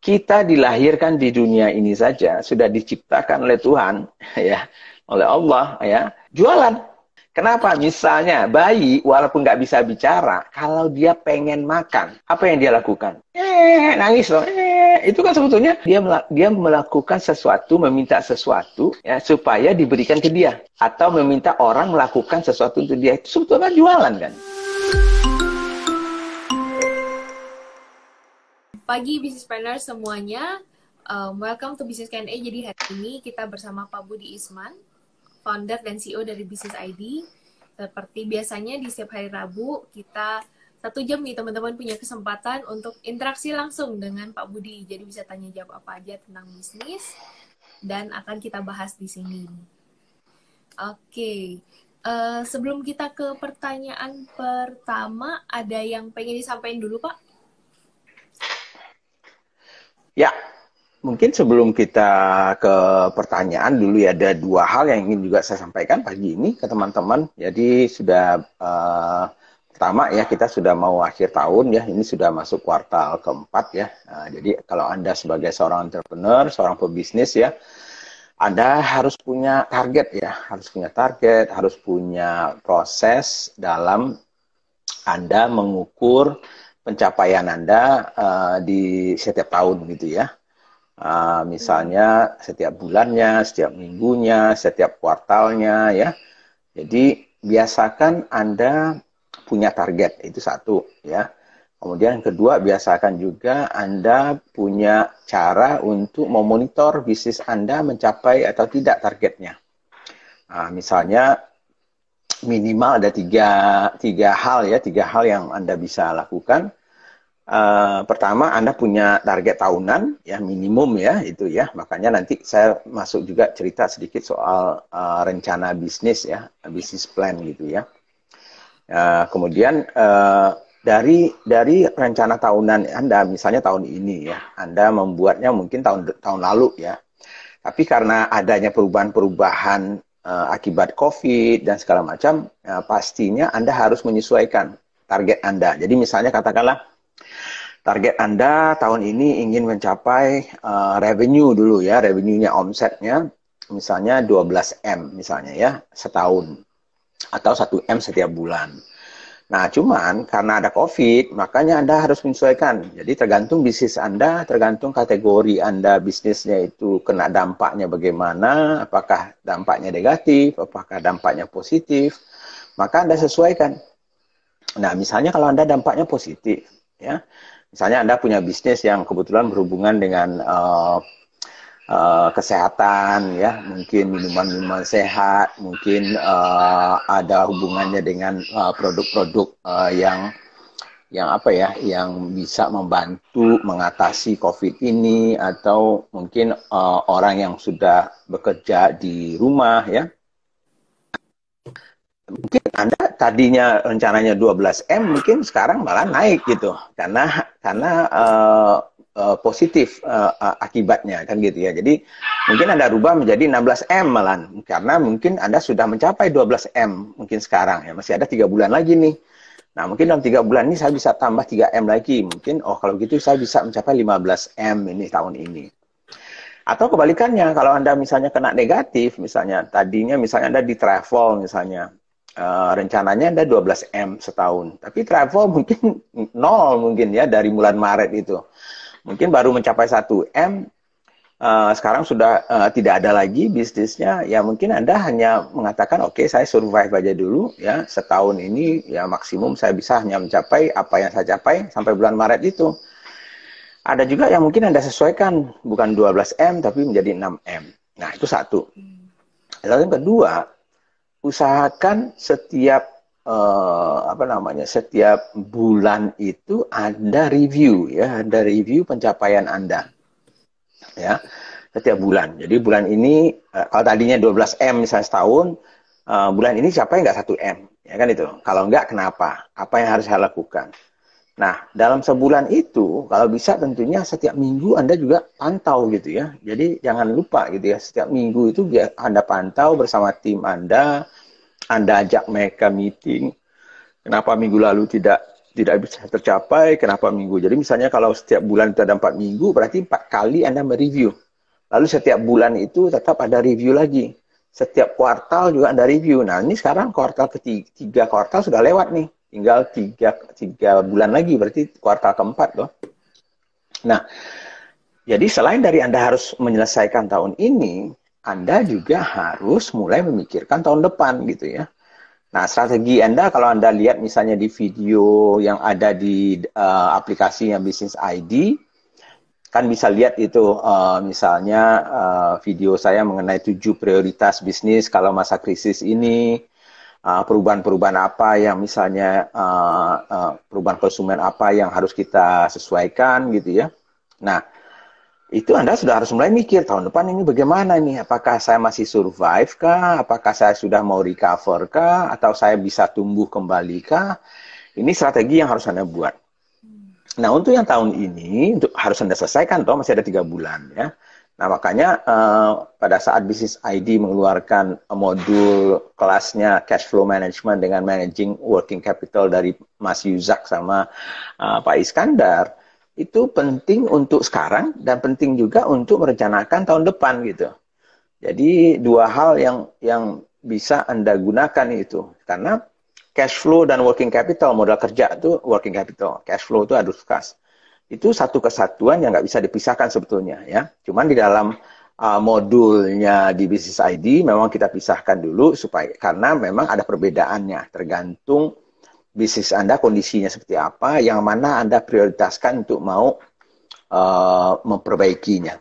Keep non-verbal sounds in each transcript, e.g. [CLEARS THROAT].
kita dilahirkan di dunia ini saja sudah diciptakan oleh Tuhan [LAUGHS] ya oleh Allah ya jualan kenapa misalnya bayi walaupun nggak bisa bicara kalau dia pengen makan apa yang dia lakukan eh nangis loh eh itu kan sebetulnya dia dia melakukan sesuatu meminta sesuatu ya supaya diberikan ke dia atau meminta orang melakukan sesuatu untuk dia itu sebetulnya jualan kan Pagi bisnis planner semuanya, um, welcome to Business KNA. Jadi hari ini kita bersama Pak Budi Isman, founder dan CEO dari Business ID. Seperti biasanya di setiap hari Rabu kita satu jam nih teman-teman punya kesempatan untuk interaksi langsung dengan Pak Budi. Jadi bisa tanya jawab apa aja tentang bisnis dan akan kita bahas di sini. Oke, okay. uh, eh, sebelum kita ke pertanyaan pertama, ada yang pengen disampaikan dulu Pak? Ya, mungkin sebelum kita ke pertanyaan dulu ya ada dua hal yang ingin juga saya sampaikan pagi ini ke teman-teman. Jadi sudah uh, pertama ya kita sudah mau akhir tahun ya, ini sudah masuk kuartal keempat ya. Uh, jadi kalau anda sebagai seorang entrepreneur, seorang pebisnis ya, anda harus punya target ya, harus punya target, harus punya proses dalam Anda mengukur pencapaian Anda uh, di setiap tahun gitu ya. Uh, misalnya setiap bulannya, setiap minggunya, setiap kuartalnya ya. Jadi biasakan Anda punya target itu satu ya. Kemudian yang kedua biasakan juga Anda punya cara untuk memonitor bisnis Anda mencapai atau tidak targetnya. Nah, misalnya minimal ada tiga, tiga hal ya, tiga hal yang Anda bisa lakukan. Uh, pertama, Anda punya target tahunan, ya minimum ya itu ya. Makanya nanti saya masuk juga cerita sedikit soal uh, rencana bisnis ya, bisnis plan gitu ya. Uh, kemudian uh, dari dari rencana tahunan Anda, misalnya tahun ini ya, Anda membuatnya mungkin tahun tahun lalu ya. Tapi karena adanya perubahan-perubahan uh, akibat COVID dan segala macam, uh, pastinya Anda harus menyesuaikan target Anda. Jadi misalnya katakanlah target Anda tahun ini ingin mencapai uh, revenue dulu ya, revenue-nya omsetnya misalnya 12M misalnya ya setahun atau 1M setiap bulan. Nah, cuman karena ada COVID, makanya Anda harus menyesuaikan. Jadi tergantung bisnis Anda, tergantung kategori Anda bisnisnya itu kena dampaknya bagaimana, apakah dampaknya negatif, apakah dampaknya positif, maka Anda sesuaikan. Nah, misalnya kalau Anda dampaknya positif, ya, misalnya Anda punya bisnis yang kebetulan berhubungan dengan uh, Eh, kesehatan ya mungkin minuman-minuman sehat mungkin uh, ada hubungannya dengan eh, produk-produk uh, uh, yang yang apa ya yang bisa membantu mengatasi covid ini atau mungkin uh, orang yang sudah bekerja di rumah ya mungkin anda tadinya rencananya 12 m mungkin sekarang malah naik gitu karena karena uh, uh, positif uh, uh, akibatnya kan gitu ya. Jadi mungkin Anda rubah menjadi 16M malan karena mungkin Anda sudah mencapai 12M mungkin sekarang ya masih ada 3 bulan lagi nih. Nah, mungkin dalam 3 bulan ini saya bisa tambah 3M lagi. Mungkin oh kalau gitu saya bisa mencapai 15M ini tahun ini. Atau kebalikannya, kalau Anda misalnya kena negatif, misalnya tadinya misalnya Anda di travel misalnya, Uh, rencananya ada 12 M setahun, tapi travel mungkin [LAUGHS] nol mungkin ya dari bulan Maret itu. Mungkin baru mencapai 1M, uh, eh, sekarang sudah uh, tidak ada lagi bisnisnya, ya mungkin Anda hanya mengatakan, oke okay, saya survive aja dulu, ya setahun ini ya maksimum saya bisa hanya mencapai apa yang saya capai sampai bulan Maret itu. Ada juga yang mungkin Anda sesuaikan, bukan 12M tapi menjadi 6M. Nah itu satu. Lalu yang kedua, usahakan setiap uh, apa namanya setiap bulan itu ada review ya ada review pencapaian anda ya setiap bulan jadi bulan ini uh, kalau tadinya 12 m misalnya setahun uh, bulan ini siapa yang nggak satu m ya kan itu kalau nggak kenapa apa yang harus saya lakukan Nah, dalam sebulan itu, kalau bisa tentunya setiap minggu Anda juga pantau gitu ya. Jadi jangan lupa gitu ya, setiap minggu itu Anda pantau bersama tim Anda, anda ajak mereka meeting, kenapa minggu lalu tidak tidak bisa tercapai, kenapa minggu. Jadi misalnya kalau setiap bulan kita ada empat minggu, berarti empat kali Anda mereview. Lalu setiap bulan itu tetap ada review lagi. Setiap kuartal juga Anda review. Nah ini sekarang kuartal ketiga, tiga kuartal sudah lewat nih. Tinggal tiga, tiga bulan lagi, berarti kuartal keempat loh. Nah, jadi selain dari Anda harus menyelesaikan tahun ini, anda juga harus mulai memikirkan tahun depan gitu ya. Nah, strategi Anda kalau Anda lihat misalnya di video yang ada di uh, eh, aplikasi yang Business ID, kan bisa lihat itu uh, misalnya uh, video saya mengenai tujuh prioritas bisnis kalau masa krisis ini, perubahan-perubahan apa yang misalnya uh, uh, perubahan konsumen apa yang harus kita sesuaikan gitu ya. Nah, itu Anda sudah harus mulai mikir tahun depan ini bagaimana nih? Apakah saya masih survive kah? Apakah saya sudah mau recover kah? Atau saya bisa tumbuh kembali kah? Ini strategi yang harus Anda buat. Hmm. Nah, untuk yang tahun ini untuk harus Anda selesaikan toh masih ada tiga bulan ya. Nah, makanya uh, pada saat bisnis ID mengeluarkan modul kelasnya cash flow management dengan managing working capital dari Mas Yuzak sama uh, Pak Iskandar, itu penting untuk sekarang dan penting juga untuk merencanakan tahun depan gitu. Jadi dua hal yang yang bisa Anda gunakan itu. Karena cash flow dan working capital, modal kerja itu working capital, cash flow itu adus kas. Itu satu kesatuan yang nggak bisa dipisahkan sebetulnya ya. Cuman di dalam uh, modulnya di bisnis ID memang kita pisahkan dulu supaya karena memang ada perbedaannya tergantung bisnis Anda kondisinya seperti apa, yang mana Anda prioritaskan untuk mau uh, memperbaikinya.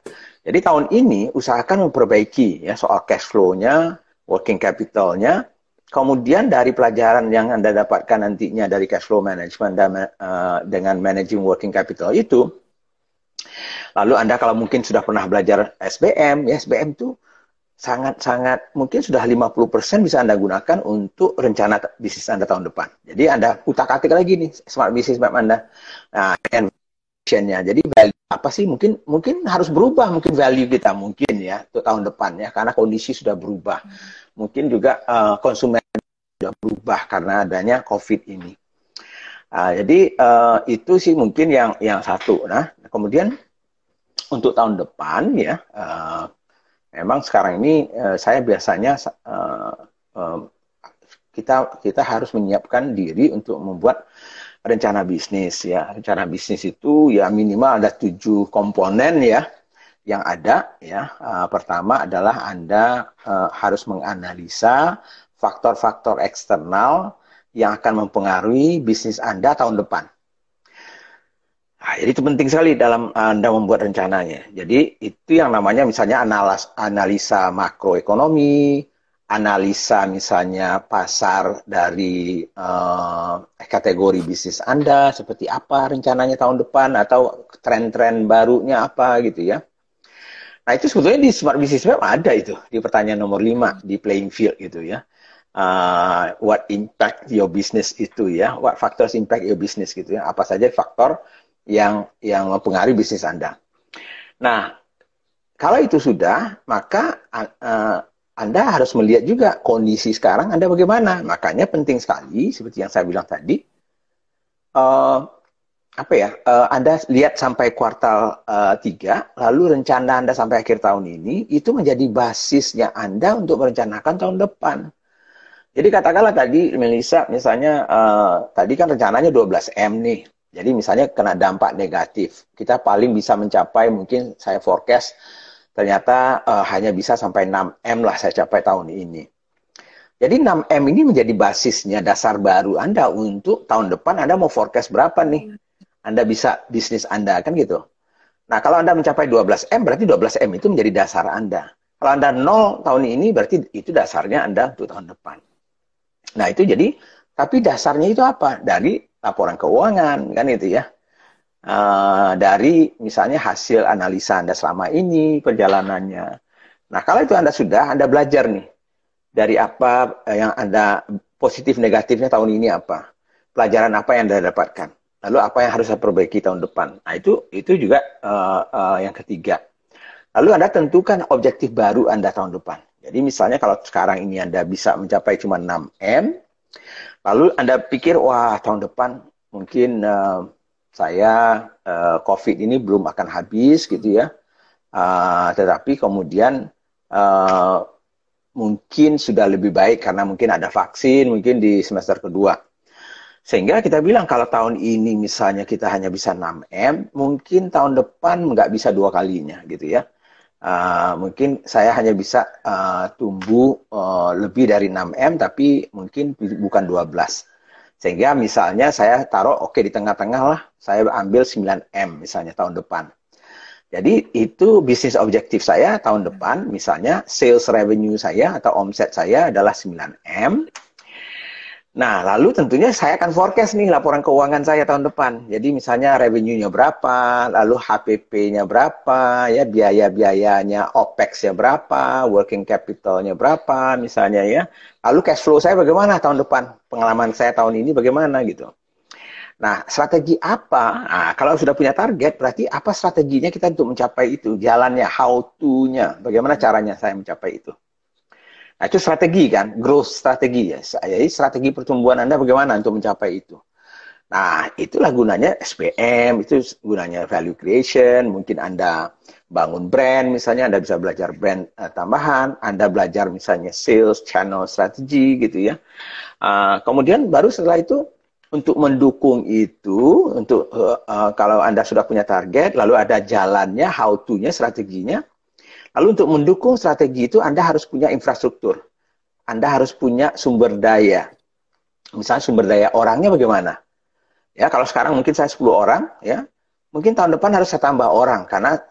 Jadi tahun ini usahakan memperbaiki ya soal cash flow-nya, working capital-nya, kemudian dari pelajaran yang Anda dapatkan nantinya dari cash flow management dan, uh, dengan managing working capital itu, lalu Anda kalau mungkin sudah pernah belajar SBM, ya SBM itu sangat-sangat mungkin sudah 50% bisa Anda gunakan untuk rencana bisnis Anda tahun depan. Jadi Anda utak-atik lagi nih smart bisnis map Anda. Nah, nya Jadi value apa sih mungkin mungkin harus berubah mungkin value kita mungkin ya untuk tahun depan ya karena kondisi sudah berubah. Mungkin juga uh, konsumen sudah berubah karena adanya Covid ini. Uh, jadi uh, itu sih mungkin yang yang satu. Nah, kemudian untuk tahun depan ya uh, Emang sekarang ini uh, saya biasanya uh, uh, kita kita harus menyiapkan diri untuk membuat rencana bisnis ya rencana bisnis itu ya minimal ada tujuh komponen ya yang ada ya uh, pertama adalah anda uh, harus menganalisa faktor-faktor eksternal yang akan mempengaruhi bisnis anda tahun depan Nah, jadi itu penting sekali dalam Anda eh, membuat rencananya. Jadi itu yang namanya misalnya analis, analisa makroekonomi, analisa misalnya pasar dari uh, kategori bisnis Anda, seperti apa rencananya tahun depan atau tren-tren barunya apa gitu ya. Nah itu sebetulnya di Smart Business Web ada itu di pertanyaan nomor 5 di playing field gitu ya. Uh, what impact your business itu ya, what factors impact your business gitu ya, apa saja faktor yang yang mempengaruhi bisnis Anda. Nah, kalau itu sudah, maka uh, Anda harus melihat juga kondisi sekarang Anda bagaimana. Makanya penting sekali, seperti yang saya bilang tadi, uh, apa ya, uh, Anda lihat sampai kuartal uh, lalu rencana Anda sampai akhir tahun ini, itu menjadi basisnya Anda untuk merencanakan tahun depan. Jadi katakanlah tadi Melissa, misalnya uh, tadi kan rencananya 12M nih. Jadi misalnya kena dampak negatif, kita paling bisa mencapai mungkin saya forecast ternyata uh, hanya bisa sampai 6 M lah saya capai tahun ini. Jadi 6 M ini menjadi basisnya dasar baru Anda untuk tahun depan Anda mau forecast berapa nih? Anda bisa bisnis Anda kan gitu. Nah, kalau Anda mencapai 12 M berarti 12 M itu menjadi dasar Anda. Kalau Anda 0 tahun ini berarti itu dasarnya Anda untuk tahun depan. Nah, itu jadi tapi dasarnya itu apa? Dari laporan keuangan kan itu ya uh, dari misalnya hasil analisa anda selama ini perjalanannya nah kalau itu anda sudah anda belajar nih dari apa eh, yang anda positif negatifnya tahun ini apa pelajaran apa yang anda dapatkan lalu apa yang harus saya perbaiki tahun depan nah itu itu juga uh, uh, yang ketiga lalu anda tentukan objektif baru anda tahun depan jadi misalnya kalau sekarang ini anda bisa mencapai cuma 6 m Lalu Anda pikir, wah tahun depan mungkin uh, saya uh, COVID ini belum akan habis gitu ya. Uh, tetapi kemudian uh, mungkin sudah lebih baik karena mungkin ada vaksin mungkin di semester kedua. Sehingga kita bilang kalau tahun ini misalnya kita hanya bisa 6M, mungkin tahun depan nggak bisa dua kalinya gitu ya. Uh, mungkin saya hanya bisa uh, tumbuh uh, lebih dari 6 m tapi mungkin bukan 12 sehingga misalnya saya taruh oke okay, di tengah-tengah lah saya ambil 9 m misalnya tahun depan jadi itu bisnis objektif saya tahun depan misalnya sales revenue saya atau omset saya adalah 9 m Nah, lalu tentunya saya akan forecast nih laporan keuangan saya tahun depan. Jadi misalnya revenue-nya berapa, lalu HPP-nya berapa, ya biaya-biayanya OPEX-nya berapa, working capital-nya berapa misalnya ya. Lalu cash flow saya bagaimana tahun depan, pengalaman saya tahun ini bagaimana gitu. Nah, strategi apa? Nah, kalau sudah punya target, berarti apa strateginya kita untuk mencapai itu? Jalannya, how to-nya, bagaimana caranya saya mencapai itu? Nah, itu strategi kan, growth strategi ya. Jadi strategi pertumbuhan Anda bagaimana untuk mencapai itu. Nah, itulah gunanya SPM, itu gunanya value creation, mungkin Anda bangun brand misalnya, Anda bisa belajar brand uh, tambahan, Anda belajar misalnya sales, channel strategi gitu ya. Uh, kemudian baru setelah itu untuk mendukung itu, untuk uh, uh, kalau Anda sudah punya target, lalu ada jalannya, how to-nya, strateginya, Lalu untuk mendukung strategi itu Anda harus punya infrastruktur. Anda harus punya sumber daya. Misalnya sumber daya orangnya bagaimana? Ya, kalau sekarang mungkin saya 10 orang, ya. Mungkin tahun depan harus saya tambah orang karena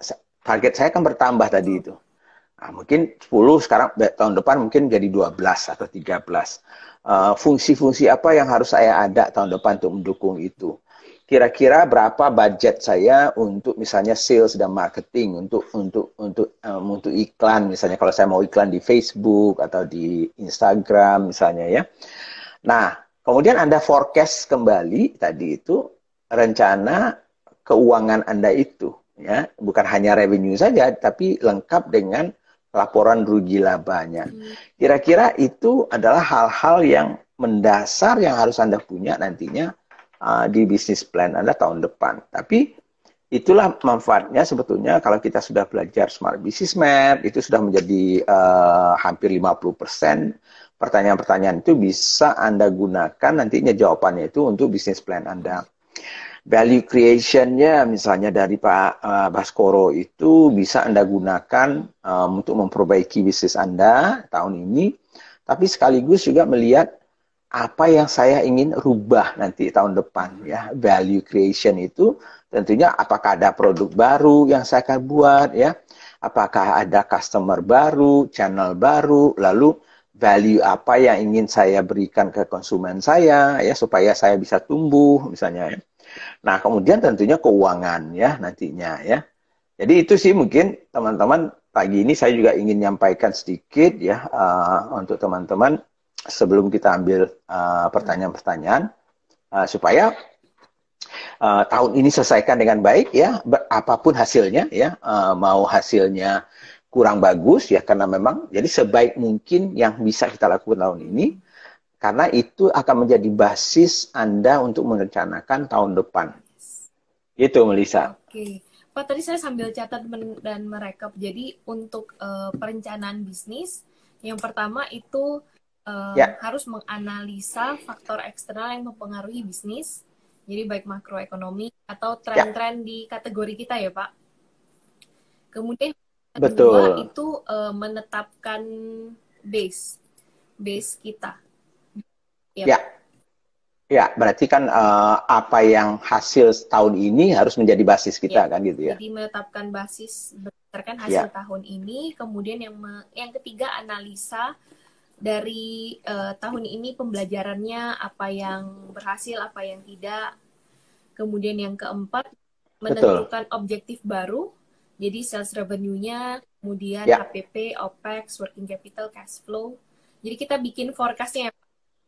target saya kan bertambah tadi itu. Nah, mungkin 10 sekarang tahun depan mungkin jadi 12 atau 13. Eh, fungsi-fungsi uh, fungsi -fungsi apa yang harus saya ada tahun depan untuk mendukung itu? kira-kira berapa budget saya untuk misalnya sales dan marketing untuk untuk untuk um, untuk iklan misalnya kalau saya mau iklan di Facebook atau di Instagram misalnya ya. Nah, kemudian Anda forecast kembali tadi itu rencana keuangan Anda itu ya, bukan hanya revenue saja tapi lengkap dengan laporan rugi labanya. Hmm. Kira-kira itu adalah hal-hal yang mendasar yang harus Anda punya nantinya uh, di bisnis plan Anda tahun depan. Tapi itulah manfaatnya sebetulnya kalau kita sudah belajar Smart Business Map, itu sudah menjadi uh, hampir 50%. Pertanyaan-pertanyaan itu bisa Anda gunakan nantinya jawabannya itu untuk bisnis plan Anda. Value creation-nya misalnya dari Pak eh, Baskoro itu bisa Anda gunakan um, untuk memperbaiki bisnis Anda tahun ini, tapi sekaligus juga melihat apa yang saya ingin rubah nanti tahun depan ya value creation itu tentunya apakah ada produk baru yang saya akan buat ya apakah ada customer baru channel baru lalu value apa yang ingin saya berikan ke konsumen saya ya supaya saya bisa tumbuh misalnya ya. nah kemudian tentunya keuangan ya nantinya ya jadi itu sih mungkin teman-teman pagi ini saya juga ingin menyampaikan sedikit ya uh, untuk teman-teman sebelum kita ambil eh, pertanyaan-pertanyaan uh, uh, supaya uh, tahun ini selesaikan dengan baik ya apapun hasilnya ya uh, mau hasilnya kurang bagus ya karena memang jadi sebaik mungkin yang bisa kita lakukan tahun ini karena itu akan menjadi basis Anda untuk merencanakan tahun depan. Itu Melisa. Oke. Pak tadi saya sambil catat dan merekap. Jadi untuk uh, perencanaan bisnis yang pertama itu uh, harus menganalisa faktor eksternal yang mempengaruhi bisnis. Jadi baik makroekonomi atau ya. tren-tren yeah. di kategori kita ya, Pak. Kemudian Betul. kedua itu uh, menetapkan base base kita. Ya. Yeah. Ya, berarti kan uh, apa yang hasil tahun ini harus menjadi basis kita ya, kan gitu ya. Jadi menetapkan basis berdasarkan ya. hasil ya. tahun ini, kemudian yang yang ketiga analisa dari uh, tahun ini pembelajarannya apa yang berhasil, apa yang tidak. Kemudian yang keempat menentukan Betul. objektif baru. Jadi sales revenue-nya, kemudian ya. HPP, OPEX, working capital, cash flow. Jadi kita bikin forecast-nya ya,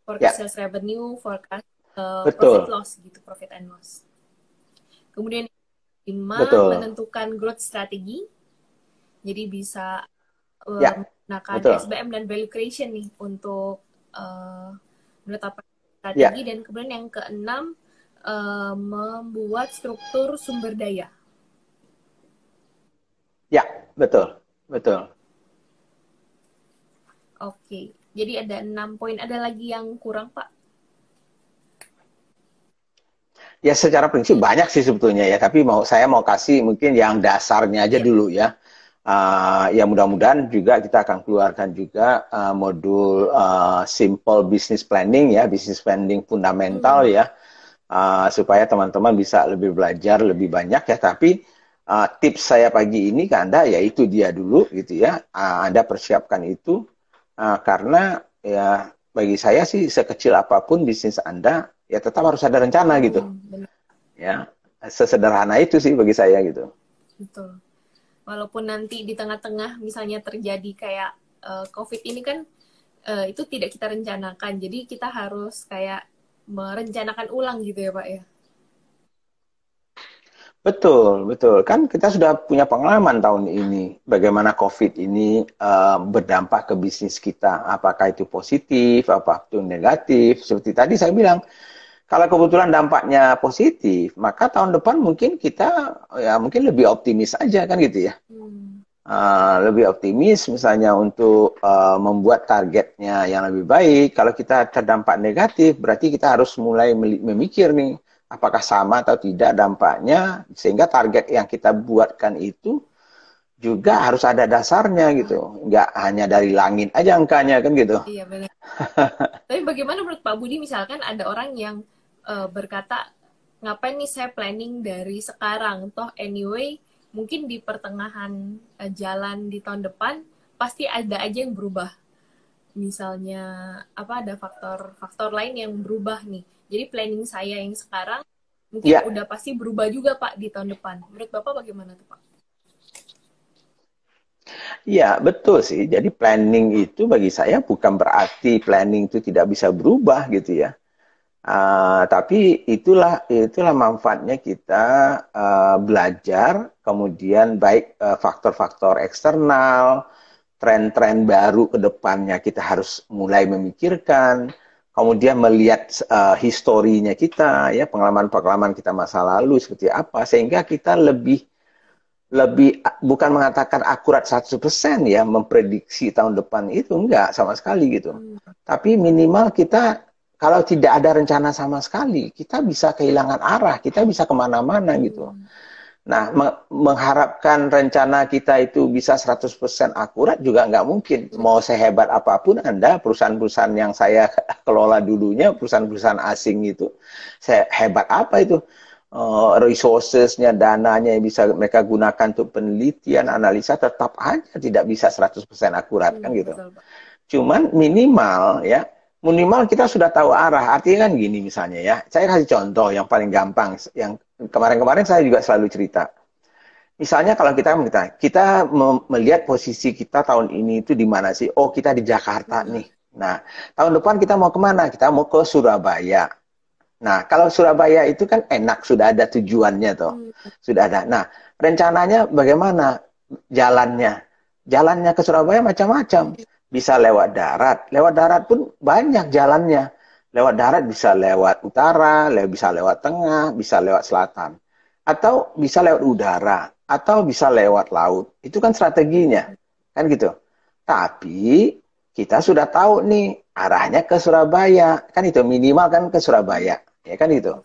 forecast ya. sales revenue, forecast uh, profit loss gitu, profit and loss. Kemudian lima kelima menentukan growth strategy Jadi bisa um, ya eh, Nah, kan Betul. SBM dan value creation nih untuk uh, eh, menetapkan strategi yeah. dan kemudian yang keenam uh, membuat struktur sumber daya. Ya, yeah, betul, betul. Oke, okay. jadi ada enam poin. Ada lagi yang kurang, Pak? Ya, secara prinsip banyak sih sebetulnya ya. Tapi mau saya mau kasih mungkin yang dasarnya aja yeah. dulu ya Uh, ya mudah-mudahan juga kita akan keluarkan juga uh, modul uh, simple business planning ya, business planning fundamental hmm. ya, uh, supaya teman-teman bisa lebih belajar lebih banyak ya. Tapi uh, tips saya pagi ini ke anda yaitu dia dulu gitu ya, uh, anda persiapkan itu uh, karena ya bagi saya sih sekecil apapun bisnis anda ya tetap harus ada rencana gitu, hmm, ya sesederhana itu sih bagi saya gitu. Betul walaupun nanti di tengah-tengah misalnya terjadi kayak uh, COVID ini kan uh, itu tidak kita rencanakan. Jadi kita harus kayak merencanakan ulang gitu ya Pak ya. Betul, betul. Kan kita sudah punya pengalaman tahun ini bagaimana COVID ini uh, berdampak ke bisnis kita. Apakah itu positif, apakah itu negatif. Seperti tadi saya bilang, kalau kebetulan dampaknya positif, maka tahun depan mungkin kita ya mungkin lebih optimis aja kan gitu ya. Hmm. Uh, lebih optimis misalnya untuk uh, membuat targetnya yang lebih baik. Kalau kita terdampak negatif, berarti kita harus mulai memikir nih apakah sama atau tidak dampaknya sehingga target yang kita buatkan itu juga harus ada dasarnya gitu, nggak hanya dari langit aja angkanya kan gitu. Iya benar. Tapi bagaimana menurut Pak Budi misalkan ada orang yang uh, berkata ngapain nih saya planning dari sekarang toh anyway mungkin di pertengahan uh, jalan di tahun depan pasti ada aja yang berubah misalnya apa ada faktor-faktor lain yang berubah nih jadi planning saya yang sekarang mungkin ya. udah pasti berubah juga pak di tahun depan menurut bapak bagaimana tuh pak? Iya, betul sih. Jadi planning itu bagi saya bukan berarti planning itu tidak bisa berubah gitu ya. Ah, tapi itulah itulah manfaatnya kita uh, belajar kemudian baik ah, faktor-faktor uh, eksternal, tren-tren baru ke depannya kita harus mulai memikirkan, kemudian melihat uh, historinya kita ya pengalaman-pengalaman kita masa lalu seperti apa sehingga kita lebih lebih bukan mengatakan akurat 100% ya memprediksi tahun depan itu enggak sama sekali gitu. Hmm. Tapi minimal kita kalau tidak ada rencana sama sekali, kita bisa kehilangan arah, kita bisa kemana-mana gitu. Hmm. Nah, me mengharapkan rencana kita itu bisa 100% akurat juga nggak mungkin. Mau sehebat apapun Anda, perusahaan-perusahaan yang saya [LAUGHS] kelola dulunya, perusahaan-perusahaan asing itu, hebat apa itu? Eh, resourcesnya, dananya yang bisa mereka gunakan untuk penelitian, analisa tetap aja tidak bisa 100% akurat kan hmm, kan gitu. Betul. Cuman minimal ya, minimal kita sudah tahu arah. Artinya kan gini misalnya ya. Saya kasih contoh yang paling gampang. Yang kemarin-kemarin saya juga selalu cerita. Misalnya kalau kita kita kita melihat posisi kita tahun ini itu di mana sih? Oh kita di Jakarta iya. nih. Nah tahun depan kita mau kemana? Kita mau ke Surabaya. Nah kalau Surabaya itu kan enak sudah ada tujuannya toh, iya. sudah ada. Nah rencananya bagaimana jalannya? Jalannya ke Surabaya macam-macam iya bisa lewat darat. Lewat darat pun banyak jalannya. Lewat darat bisa lewat utara, bisa lewat tengah, bisa lewat selatan. Atau bisa lewat udara, atau bisa lewat laut. Itu kan strateginya. Kan gitu. Tapi kita sudah tahu nih arahnya ke Surabaya. Kan itu minimal kan ke Surabaya. Ya kan itu.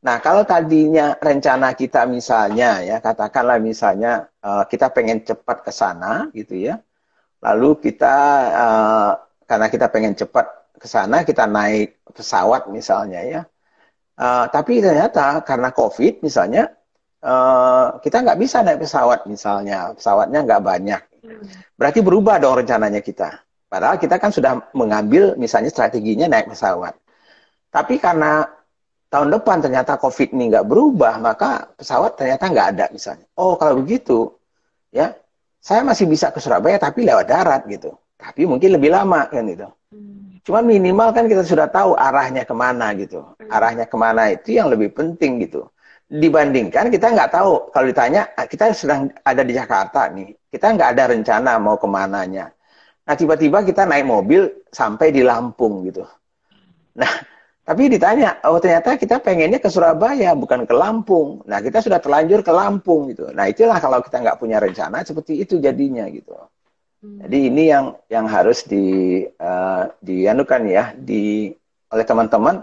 Nah, kalau tadinya rencana kita misalnya ya, katakanlah misalnya eh, kita pengen cepat ke sana gitu ya lalu kita uh, karena kita pengen cepat ke sana kita naik pesawat misalnya ya uh, tapi ternyata karena covid misalnya uh, kita nggak bisa naik pesawat misalnya pesawatnya nggak banyak hmm. berarti berubah dong rencananya kita padahal kita kan sudah mengambil misalnya strateginya naik pesawat tapi karena tahun depan ternyata covid ini nggak berubah maka pesawat ternyata nggak ada misalnya oh kalau begitu ya saya masih bisa ke Surabaya tapi lewat darat gitu. Tapi mungkin lebih lama kan gitu. Hmm. Cuman minimal kan kita sudah tahu arahnya kemana gitu. Hmm. Arahnya kemana itu yang lebih penting gitu. Dibandingkan kita nggak tahu kalau ditanya ah, kita sedang ada di Jakarta nih, kita nggak ada rencana mau kemananya. Nah tiba-tiba kita naik mobil sampai di Lampung gitu. Nah tapi ditanya, oh ternyata kita pengennya ke Surabaya, bukan ke Lampung. Nah, kita sudah terlanjur ke Lampung gitu. Nah, itulah kalau kita nggak punya rencana seperti itu jadinya gitu. Hmm. Jadi ini yang yang harus di uh, dianukan ya di oleh teman-teman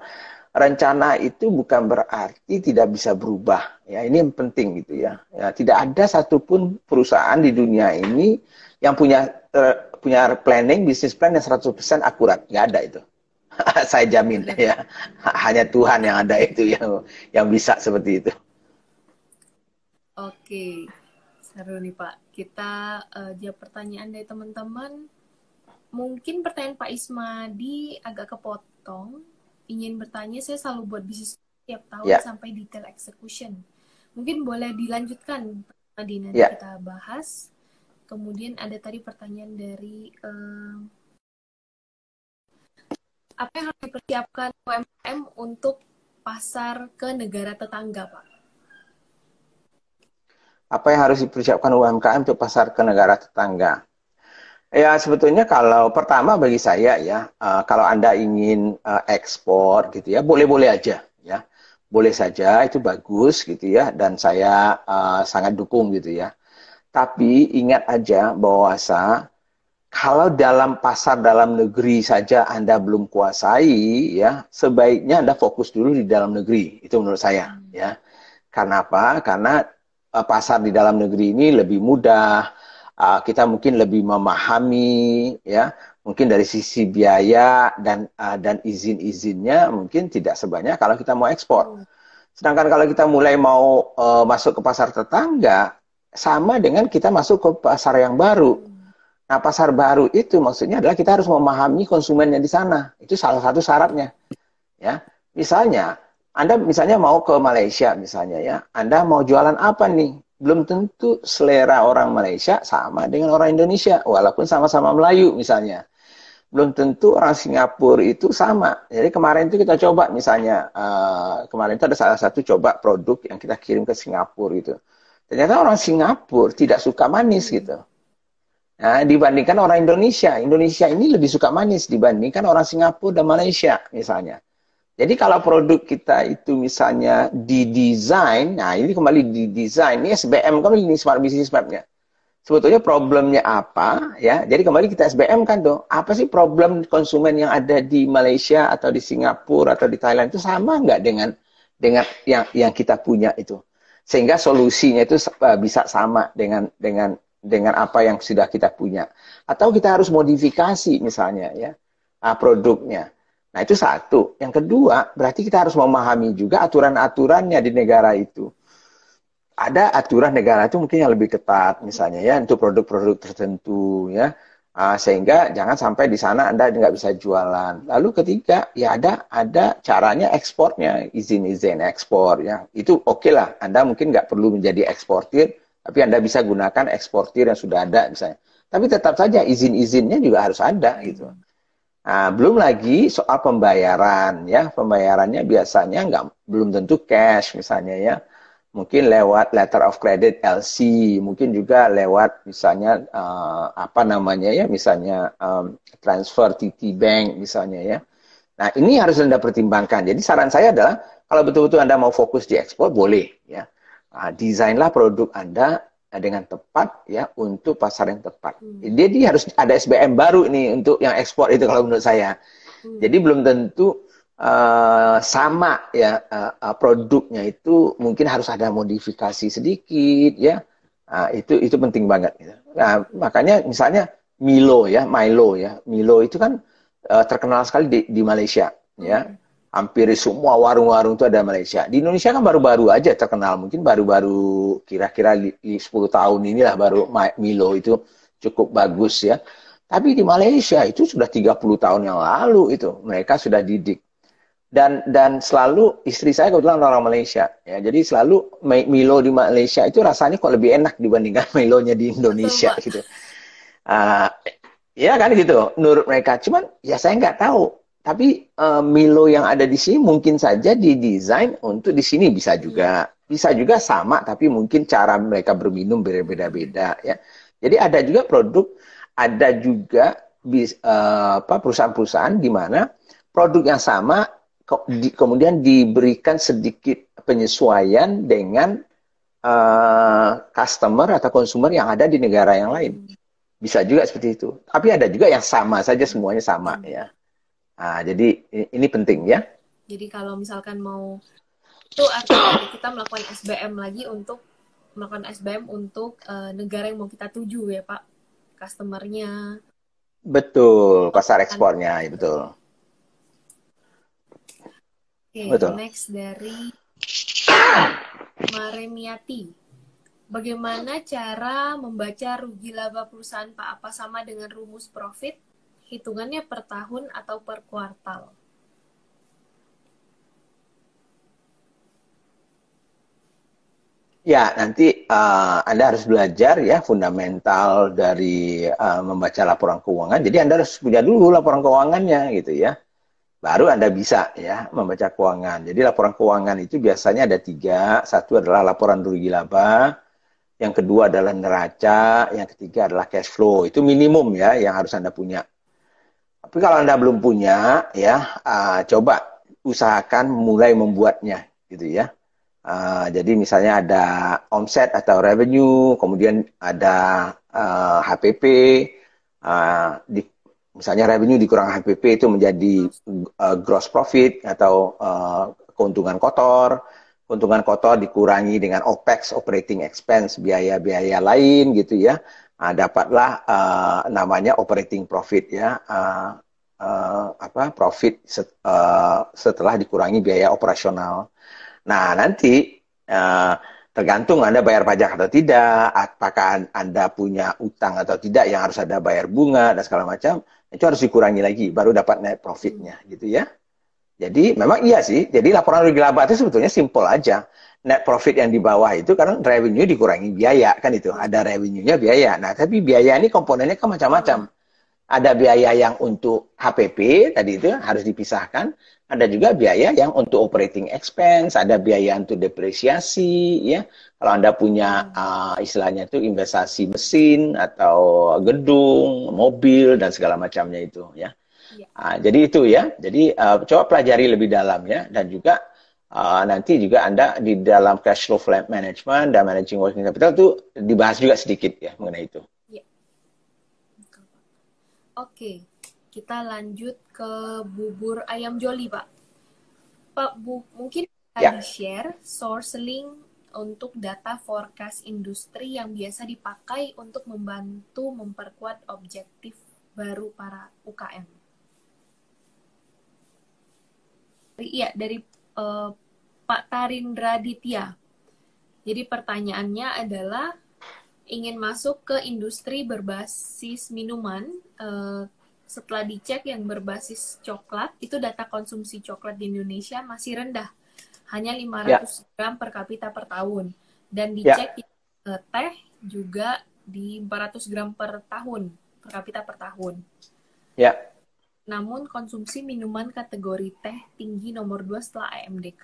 rencana itu bukan berarti tidak bisa berubah ya ini yang penting gitu ya, ya tidak ada satupun perusahaan di dunia ini yang punya uh, punya planning bisnis plan yang 100% akurat nggak ada itu [LAUGHS] saya jamin ya hanya Tuhan yang ada itu yang yang bisa seperti itu. Oke, seru nih Pak. Kita uh, jawab pertanyaan dari teman-teman. Mungkin pertanyaan Pak Ismadi agak kepotong. Ingin bertanya, saya selalu buat bisnis tiap tahun ya. sampai detail execution. Mungkin boleh dilanjutkan Pak Ismadi nanti ya. kita bahas. Kemudian ada tadi pertanyaan dari uh, apa yang harus dipersiapkan UMKM untuk pasar ke negara tetangga, Pak? Apa yang harus dipersiapkan UMKM untuk pasar ke negara tetangga? Ya sebetulnya kalau pertama bagi saya ya uh, kalau anda ingin uh, ekspor gitu ya boleh-boleh aja ya boleh saja itu bagus gitu ya dan saya uh, sangat dukung gitu ya tapi ingat aja bahwa kalau dalam pasar dalam negeri saja Anda belum kuasai ya sebaiknya Anda fokus dulu di dalam negeri itu menurut saya hmm. ya karena apa karena e, pasar di dalam negeri ini lebih mudah e, kita mungkin lebih memahami ya mungkin dari sisi biaya dan e, dan izin-izinnya mungkin tidak sebanyak kalau kita mau ekspor sedangkan kalau kita mulai mau masuk ke pasar tetangga sama dengan kita masuk ke pasar yang baru hmm. Nah, pasar baru itu maksudnya adalah kita harus memahami konsumennya di sana. Itu salah satu syaratnya. Ya. Misalnya, Anda misalnya mau ke Malaysia misalnya ya. Anda mau jualan apa nih? Belum tentu selera orang Malaysia sama dengan orang Indonesia, walaupun sama-sama Melayu misalnya. Belum tentu orang Singapura itu sama. Jadi kemarin itu kita coba misalnya, uh, kemarin itu ada salah satu coba produk yang kita kirim ke Singapura itu Ternyata orang Singapura tidak suka manis gitu Nah, dibandingkan orang Indonesia. Indonesia ini lebih suka manis dibandingkan orang Singapura dan Malaysia misalnya. Jadi kalau produk kita itu misalnya didesain, nah ini kembali didesain, ini SBM kembali ini smart business mapnya. Sebetulnya problemnya apa ya? Jadi kembali kita SBM kan tuh, apa sih problem konsumen yang ada di Malaysia atau di Singapura atau di Thailand itu sama nggak dengan dengan yang yang kita punya itu? Sehingga solusinya itu eh, bisa sama dengan dengan dengan apa yang sudah kita punya. Atau kita harus modifikasi misalnya ya ah, produknya. Nah itu satu. Yang kedua berarti kita harus memahami juga aturan-aturannya di negara itu. Ada aturan negara itu mungkin yang lebih ketat misalnya ya untuk produk-produk tertentu ya. Ah, sehingga jangan sampai di sana anda nggak bisa jualan. Lalu ketiga ya ada ada caranya ekspornya izin-izin ekspor ya itu oke okay lah anda mungkin nggak perlu menjadi eksportir tapi Anda bisa gunakan eksportir yang sudah ada misalnya. Tapi tetap saja izin-izinnya juga harus ada gitu. Nah, belum lagi soal pembayaran ya, pembayarannya biasanya nggak belum tentu cash misalnya ya. Mungkin lewat letter of credit LC, mungkin juga lewat misalnya uh, apa namanya ya, misalnya um, transfer TT bank misalnya ya. Nah, ini harus Anda pertimbangkan. Jadi saran saya adalah kalau betul-betul Anda mau fokus di ekspor boleh ya. Nah, desainlah produk Anda eh, dengan tepat ya untuk pasar yang tepat. Hmm. Jadi harus ada SBM baru ini untuk yang ekspor itu kalau menurut saya. Hmm. Jadi belum tentu uh, sama ya uh, produknya itu mungkin harus ada modifikasi sedikit ya. Nah, itu itu penting banget. Gitu. Nah makanya misalnya Milo ya Milo ya Milo itu kan uh, terkenal sekali di, di Malaysia ya. Hmm hampir semua warung-warung itu ada Malaysia. Di Indonesia kan baru-baru aja terkenal, mungkin baru-baru kira-kira 10 tahun inilah baru hmm. Milo itu cukup bagus ya. Tapi di Malaysia itu sudah 30 tahun yang lalu itu mereka sudah didik. Dan dan selalu istri saya kebetulan orang Malaysia ya. Jadi selalu Milo di Malaysia itu rasanya kok lebih enak dibandingkan [LAUGHS] Milonya di Indonesia Betul. gitu. Uh, ya kan gitu menurut mereka. Cuman ya saya nggak tahu tapi uh, Milo yang ada di sini mungkin saja didesain untuk di sini bisa juga. Bisa juga sama tapi mungkin cara mereka berminum berbeda-beda ya. Jadi ada juga produk, ada juga bis, uh, apa perusahaan-perusahaan di mana produk yang sama ke, di, kemudian diberikan sedikit penyesuaian dengan uh, customer atau konsumer yang ada di negara yang lain. Bisa juga seperti itu. Tapi ada juga yang sama saja semuanya sama ya. Nah, jadi ini penting ya. Jadi kalau misalkan mau itu artinya kita melakukan SBM lagi untuk melakukan SBM untuk uh, negara yang mau kita tuju ya Pak, customernya. Betul, pasar ekspornya, ya, betul. Oke, okay, betul. next dari Maremiati. Bagaimana cara membaca rugi laba perusahaan Pak? Apa sama dengan rumus profit? hitungannya per tahun atau per kuartal? Ya, nanti uh, Anda harus belajar ya fundamental dari uh, membaca laporan keuangan. Jadi Anda harus punya dulu laporan keuangannya gitu ya. Baru Anda bisa ya membaca keuangan. Jadi laporan keuangan itu biasanya ada tiga. Satu adalah laporan rugi laba, yang kedua adalah neraca, yang ketiga adalah cash flow. Itu minimum ya yang harus Anda punya. Tapi kalau Anda belum punya, ya uh, coba usahakan mulai membuatnya, gitu ya. Uh, jadi misalnya ada omset atau revenue, kemudian ada uh, ah, HPP, uh, di, misalnya revenue dikurang HPP itu menjadi uh, gross profit atau uh, keuntungan kotor, keuntungan kotor dikurangi dengan OPEX operating expense biaya-biaya lain gitu ya nah, dapatlah uh, namanya operating profit ya uh, uh, apa profit set, uh, setelah dikurangi biaya operasional. Nah nanti uh, tergantung Anda bayar pajak atau tidak, apakah Anda punya utang atau tidak yang harus ada bayar bunga dan segala macam, itu harus dikurangi lagi baru dapat net profitnya hmm. gitu ya. Jadi memang iya sih, jadi laporan rugi laba itu sebetulnya simple aja. Net profit yang di bawah itu karena revenue dikurangi biaya kan itu, ada revenue-nya biaya. Nah, tapi biaya ini komponennya kan macam-macam. Hmm ada biaya yang untuk HPP tadi itu harus dipisahkan, ada juga biaya yang untuk operating expense, ada biaya untuk depresiasi, ya. Kalau anda punya uh, istilahnya itu investasi mesin atau gedung, mobil dan segala macamnya itu, ya. Uh, jadi itu ya. Jadi uh, coba pelajari lebih dalam ya, dan juga uh, nanti juga anda di dalam cash flow management dan managing working capital itu dibahas juga sedikit ya mengenai itu. Oke, kita lanjut ke bubur ayam joli, Pak. Pak, bu, mungkin ya. di-share source link untuk data forecast industri yang biasa dipakai untuk membantu memperkuat objektif baru para UKM. Iya, dari uh, Pak Tarindra Ditya. Jadi pertanyaannya adalah ingin masuk ke industri berbasis minuman Eh, setelah dicek yang berbasis coklat itu data konsumsi coklat di Indonesia masih rendah hanya 500 ya. yeah. gram per kapita per tahun dan ya. dicek yeah. teh juga di 400 gram per tahun per kapita per tahun ya namun konsumsi minuman kategori teh tinggi nomor 2 setelah AMDK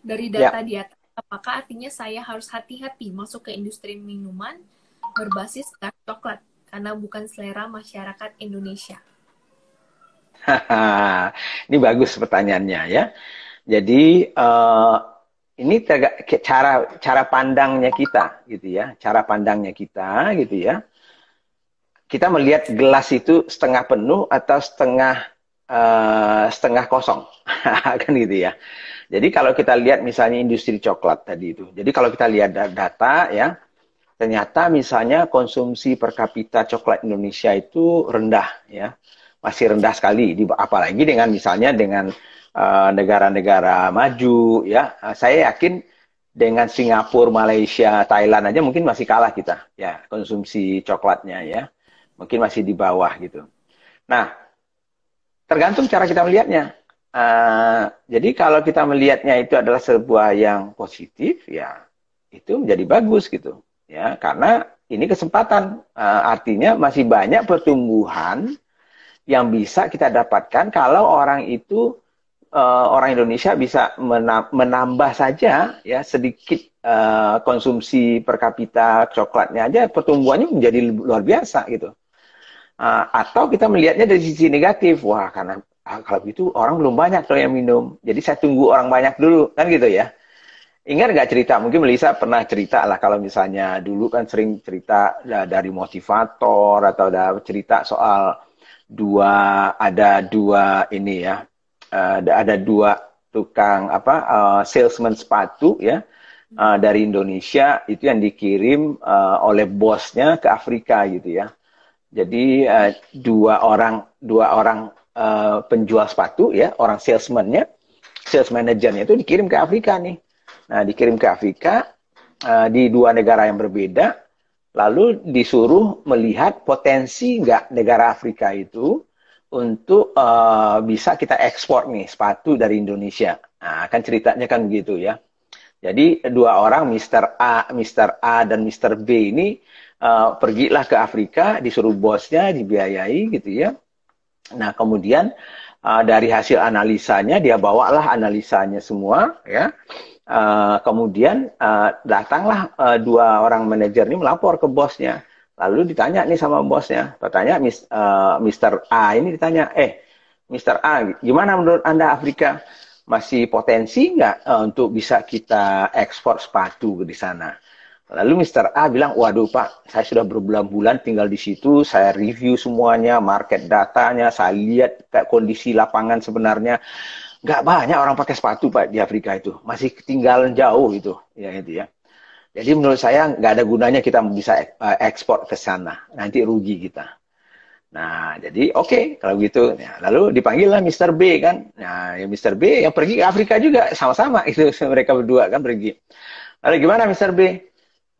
dari ya. data yeah. di atas apakah artinya saya harus hati-hati masuk ke industri minuman berbasis coklat karena bukan selera masyarakat Indonesia? [LAUGHS] ini bagus pertanyaannya ya. Jadi uh, ini cara cara pandangnya kita gitu ya, cara pandangnya kita gitu ya. Kita melihat gelas itu setengah penuh atau setengah uh, setengah kosong [LAUGHS] kan gitu ya. Jadi kalau kita lihat misalnya industri coklat tadi itu. Jadi kalau kita lihat data ya, ternyata misalnya konsumsi per kapita coklat Indonesia itu rendah ya masih rendah sekali apalagi dengan misalnya dengan eh, negara-negara uh, maju ya eh, saya yakin dengan Singapura Malaysia Thailand aja mungkin masih kalah kita ya konsumsi coklatnya ya mungkin masih di bawah gitu nah tergantung cara kita melihatnya uh, jadi kalau kita melihatnya itu adalah sebuah yang positif ya itu menjadi bagus gitu ya karena ini kesempatan uh, artinya masih banyak pertumbuhan yang bisa kita dapatkan kalau orang itu uh, orang Indonesia bisa menambah saja ya sedikit uh, konsumsi per kapita coklatnya aja pertumbuhannya menjadi luar biasa gitu uh, atau kita melihatnya dari sisi negatif wah karena ah, kalau begitu orang belum banyak loh yang minum jadi saya tunggu orang banyak dulu kan gitu ya Ingat nggak cerita? Mungkin Melisa pernah cerita lah kalau misalnya dulu kan sering cerita ya, dari motivator atau ada cerita soal dua ada dua ini ya eh, ada dua tukang apa eh, salesman sepatu ya eh, dari Indonesia itu yang dikirim oleh bosnya ke Afrika gitu ya. Jadi dua orang dua orang penjual sepatu ya orang salesmannya sales manajernya itu dikirim ke Afrika nih Nah, dikirim ke Afrika uh, di dua negara yang berbeda, lalu disuruh melihat potensi nggak negara Afrika itu untuk uh, bisa kita ekspor nih sepatu dari Indonesia. Nah, kan ceritanya kan begitu ya. Jadi dua orang Mr. A, Mr. A dan Mr. B ini uh, pergilah ke Afrika, disuruh bosnya dibiayai gitu ya. Nah, kemudian uh, dari hasil analisanya dia bawalah analisanya semua ya Eh, kemudian uh, datanglah uh, dua orang manajer ini melapor ke bosnya. Lalu ditanya nih sama bosnya, bertanya mis, uh, Mr. A ini ditanya, eh Mr. A, gimana menurut Anda Afrika masih potensi nggak uh, untuk bisa kita ekspor sepatu di sana? Lalu Mr. A bilang, waduh Pak, saya sudah berbulan-bulan tinggal di situ, saya review semuanya, market datanya, saya lihat kondisi lapangan sebenarnya nggak banyak orang pakai sepatu pak di Afrika itu masih ketinggalan jauh ya, gitu ya itu ya jadi menurut saya nggak ada gunanya kita bisa eh, ekspor ke sana nanti rugi kita nah jadi oke okay, kalau gitu ya, lalu dipanggil lah Mr. B kan nah ya Mr. B yang pergi ke Afrika juga sama-sama [LAUGHS] itu mereka berdua kan pergi lalu gimana Mr. B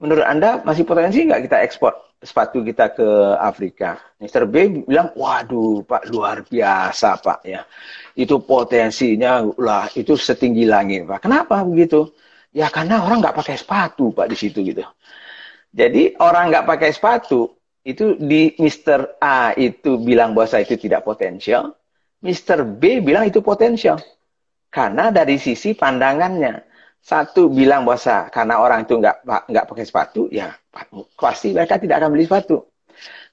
menurut anda masih potensi nggak kita ekspor sepatu kita ke Afrika. Mr. B bilang, waduh Pak luar biasa Pak ya. Itu potensinya lah itu setinggi langit Pak. Kenapa begitu? Ya karena orang nggak pakai sepatu Pak di situ gitu. Jadi orang nggak pakai sepatu itu di Mr. A itu bilang bahwa itu tidak potensial. Mr. B bilang itu potensial. Karena dari sisi pandangannya satu bilang bahasa karena orang itu nggak nggak pakai sepatu, ya pasti mereka tidak akan beli sepatu.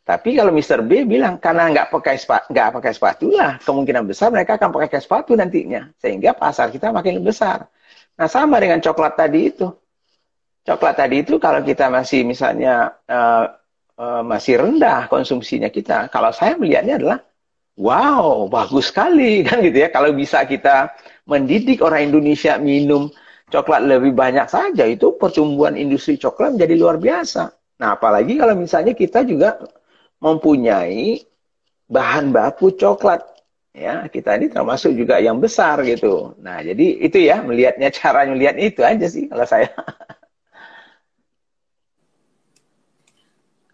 Tapi kalau Mr. B bilang karena nggak pakai sepatu, nggak pakai sepatu lah, kemungkinan besar mereka akan pakai sepatu nantinya, sehingga pasar kita makin besar. Nah sama dengan coklat tadi itu, coklat tadi itu kalau kita masih misalnya uh, uh, masih rendah konsumsinya kita, kalau saya melihatnya adalah wow bagus sekali [LAUGHS] kan gitu ya, kalau bisa kita mendidik orang Indonesia minum coklat lebih banyak saja itu pertumbuhan industri coklat menjadi luar biasa. Nah, apalagi kalau misalnya kita juga mempunyai bahan baku coklat ya, kita ini termasuk juga yang besar gitu. Nah, jadi itu ya melihatnya [LAUGHS] cara melihat itu aja sih kalau saya.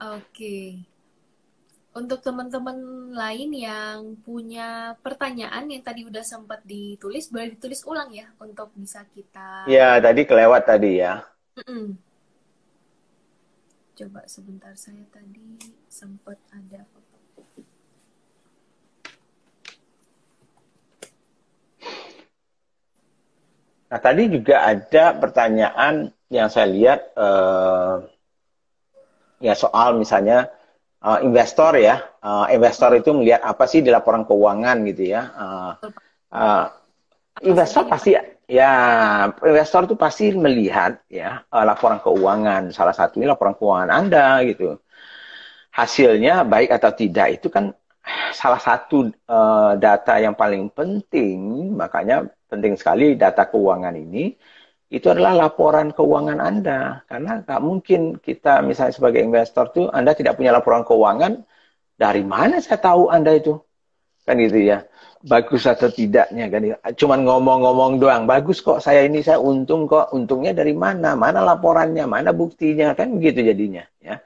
Oke. Okay untuk teman-teman lain yang punya pertanyaan yang tadi udah sempat ditulis, boleh ditulis ulang ya untuk bisa kita. Ya, tadi kelewat tadi ya. Mm-mm. Coba sebentar saya tadi sempat ada. Nah tadi juga ada pertanyaan yang saya lihat, uh, ya soal misalnya uh, investor ya, uh, investor itu melihat apa sih di laporan keuangan gitu ya. Uh, uh, investor pasti ya, investor itu pasti melihat ya uh, laporan keuangan. Salah satunya laporan keuangan Anda gitu. Hasilnya baik atau tidak itu kan salah satu uh, data yang paling penting. Makanya penting sekali data keuangan ini itu adalah laporan keuangan Anda. Karena nggak mungkin kita misalnya sebagai investor tuh Anda tidak punya laporan keuangan, dari mana saya tahu Anda itu? Kan gitu ya. Bagus atau tidaknya kan. Gitu. Cuman ngomong-ngomong doang. Bagus kok saya ini saya untung kok. Untungnya dari mana? Mana laporannya? Mana buktinya? Kan begitu jadinya ya.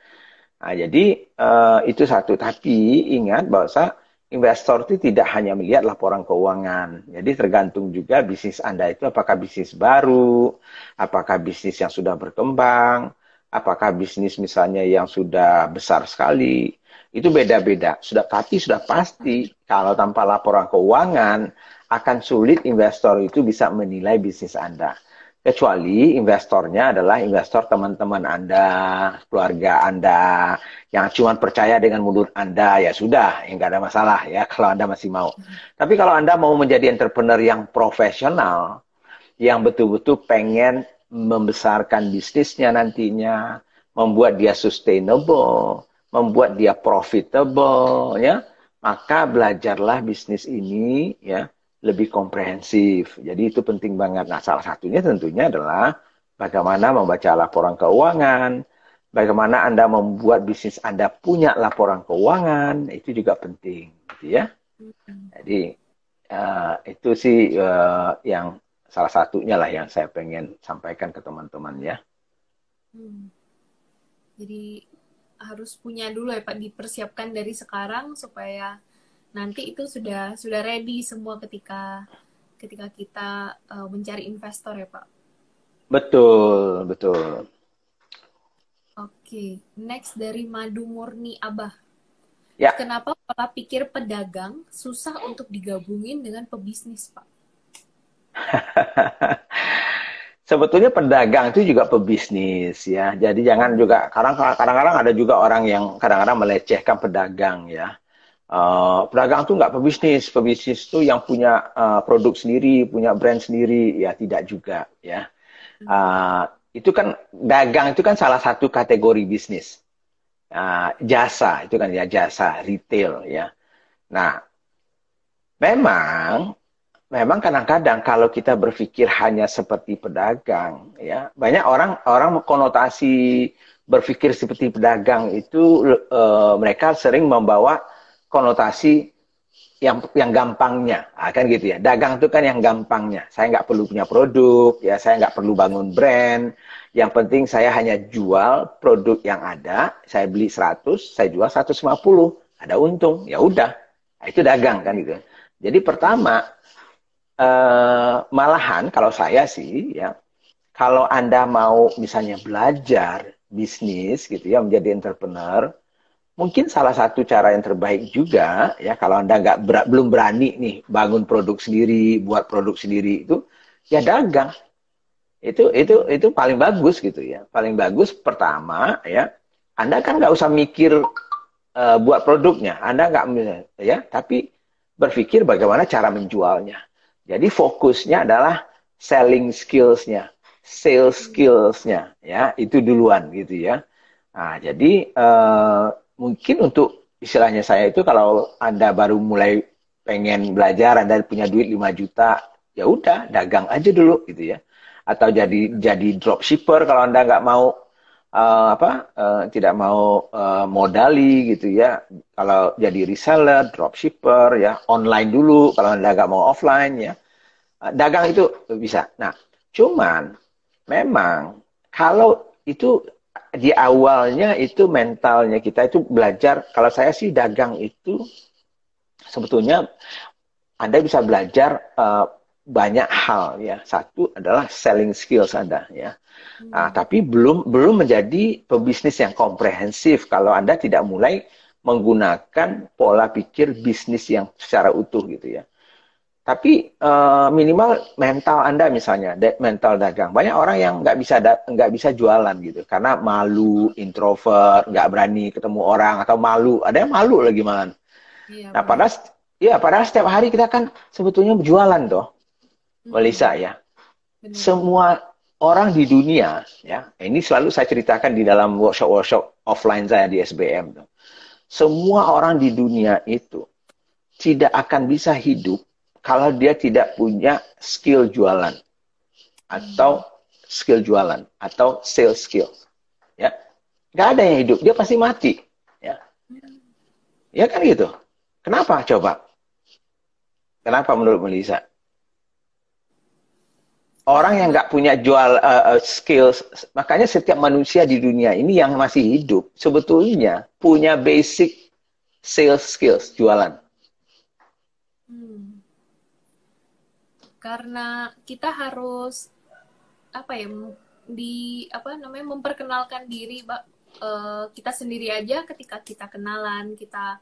Nah, jadi uh, itu satu. Tapi ingat bahwa saya investor itu tidak hanya melihat laporan keuangan. Jadi tergantung juga bisnis Anda itu apakah bisnis baru, apakah bisnis yang sudah berkembang, apakah bisnis misalnya yang sudah besar sekali. Itu beda-beda. Sudah pasti, sudah pasti kalau tanpa laporan keuangan akan sulit investor itu bisa menilai bisnis Anda. Kecuali investornya adalah investor teman-teman Anda, keluarga Anda, yang cuma percaya dengan mundur Anda, ya sudah, ya nggak ada masalah ya [LAUGHS] kalau Anda masih mau. Tapi kalau Anda mau menjadi entrepreneur yang profesional, yang betul-betul pengen membesarkan bisnisnya nantinya, membuat dia sustainable, membuat dia profitable, ya, maka belajarlah bisnis ini, ya, lebih komprehensif. Jadi itu penting banget. Nah, salah satunya tentunya adalah bagaimana membaca laporan keuangan, bagaimana Anda membuat bisnis Anda punya laporan keuangan, itu juga penting, gitu ya. Mm-hmm. Jadi uh, itu sih uh, yang salah satunya lah yang saya pengen sampaikan ke teman-teman ya. Hmm. Jadi harus punya dulu ya Pak dipersiapkan dari sekarang supaya nanti itu sudah sudah ready semua ketika ketika kita uh, mencari investor ya pak betul betul oke okay. next dari madu murni abah ya. kenapa pola pikir pedagang susah untuk digabungin dengan pebisnis pak [LAUGHS] sebetulnya pedagang itu juga pebisnis ya. Jadi jangan juga kadang-kadang ada juga orang yang kadang-kadang melecehkan pedagang ya. Eh, pedagang tuh nggak pebisnis, pebisnis tuh yang punya uh, produk sendiri, punya brand sendiri, ya tidak juga, ya. Uh, itu kan dagang itu kan salah satu kategori bisnis. Uh, jasa itu kan ya jasa retail ya. Nah, memang memang kadang-kadang kalau kita berpikir hanya seperti pedagang ya, banyak orang orang mengkonotasi berpikir seperti pedagang itu uh, mereka sering membawa konotasi yang yang gampangnya, akan ah, gitu ya. Dagang itu kan yang gampangnya. Saya nggak perlu punya produk, ya saya nggak perlu bangun brand. Yang penting saya hanya jual produk yang ada. Saya beli 100, saya jual 150, ada untung, ya udah. Nah, itu dagang kan gitu. Ya. Jadi pertama eh, malahan kalau saya sih ya kalau anda mau misalnya belajar bisnis gitu ya menjadi entrepreneur mungkin salah satu cara yang terbaik juga ya kalau anda nggak ber, belum berani nih bangun produk sendiri buat produk sendiri itu ya dagang itu itu itu paling bagus gitu ya paling bagus pertama ya anda kan nggak usah mikir uh, buat produknya anda nggak ya tapi berpikir bagaimana cara menjualnya jadi fokusnya adalah selling skillsnya sales skillsnya ya itu duluan gitu ya nah jadi uh, mungkin untuk istilahnya saya itu kalau Anda baru mulai pengen belajar, Anda punya duit 5 juta, ya udah dagang aja dulu gitu ya. Atau jadi jadi dropshipper kalau Anda nggak mau uh, apa uh, tidak mau uh, modali gitu ya. Kalau jadi reseller, dropshipper ya, online dulu kalau Anda nggak mau offline ya. Uh, dagang itu bisa. Nah, cuman memang kalau itu di awalnya itu mentalnya kita itu belajar. Kalau saya sih dagang itu sebetulnya Anda bisa belajar uh, banyak hal ya. Satu adalah selling skills Anda ya. Hmm. Nah, tapi belum belum menjadi pebisnis yang komprehensif kalau Anda tidak mulai menggunakan pola pikir bisnis yang secara utuh gitu ya tapi uh, minimal mental anda misalnya mental dagang banyak orang yang nggak bisa nggak bisa jualan gitu karena malu introvert nggak berani ketemu orang atau malu ada yang malu lagi man iya, nah padahal ya padahal setiap hari kita kan sebetulnya berjualan toh hmm. Melisa ya bener. semua orang di dunia ya ini selalu saya ceritakan di dalam workshop workshop offline saya di SBM tuh. semua orang di dunia itu tidak akan bisa hidup kalau dia tidak punya skill jualan atau skill jualan atau sales skill ya nggak ada yang hidup dia pasti mati ya ya kan gitu kenapa coba kenapa menurut Melisa orang yang nggak punya jual uh, eh, uh, eh, skills makanya setiap manusia di dunia ini yang masih hidup sebetulnya punya basic sales skills jualan hmm karena kita harus apa ya di apa namanya memperkenalkan diri uh, kita sendiri aja ketika kita kenalan kita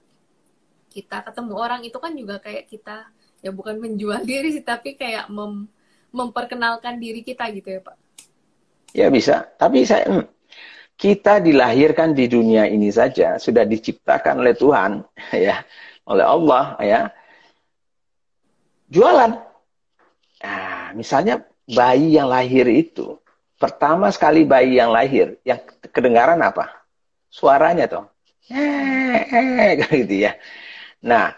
kita ketemu orang itu kan juga kayak kita ya bukan [LAUGHS] menjual diri sih tapi kayak mem, memperkenalkan diri kita gitu ya pak ya bisa tapi saya hmm, kita dilahirkan di dunia ini saja sudah diciptakan oleh Tuhan [LAUGHS] ya oleh Allah ya jualan Nah, misalnya bayi yang lahir itu, pertama sekali bayi yang lahir, yang kedengaran apa? Suaranya toh. Eh, [LAUGHS] eh, gitu ya. Nah,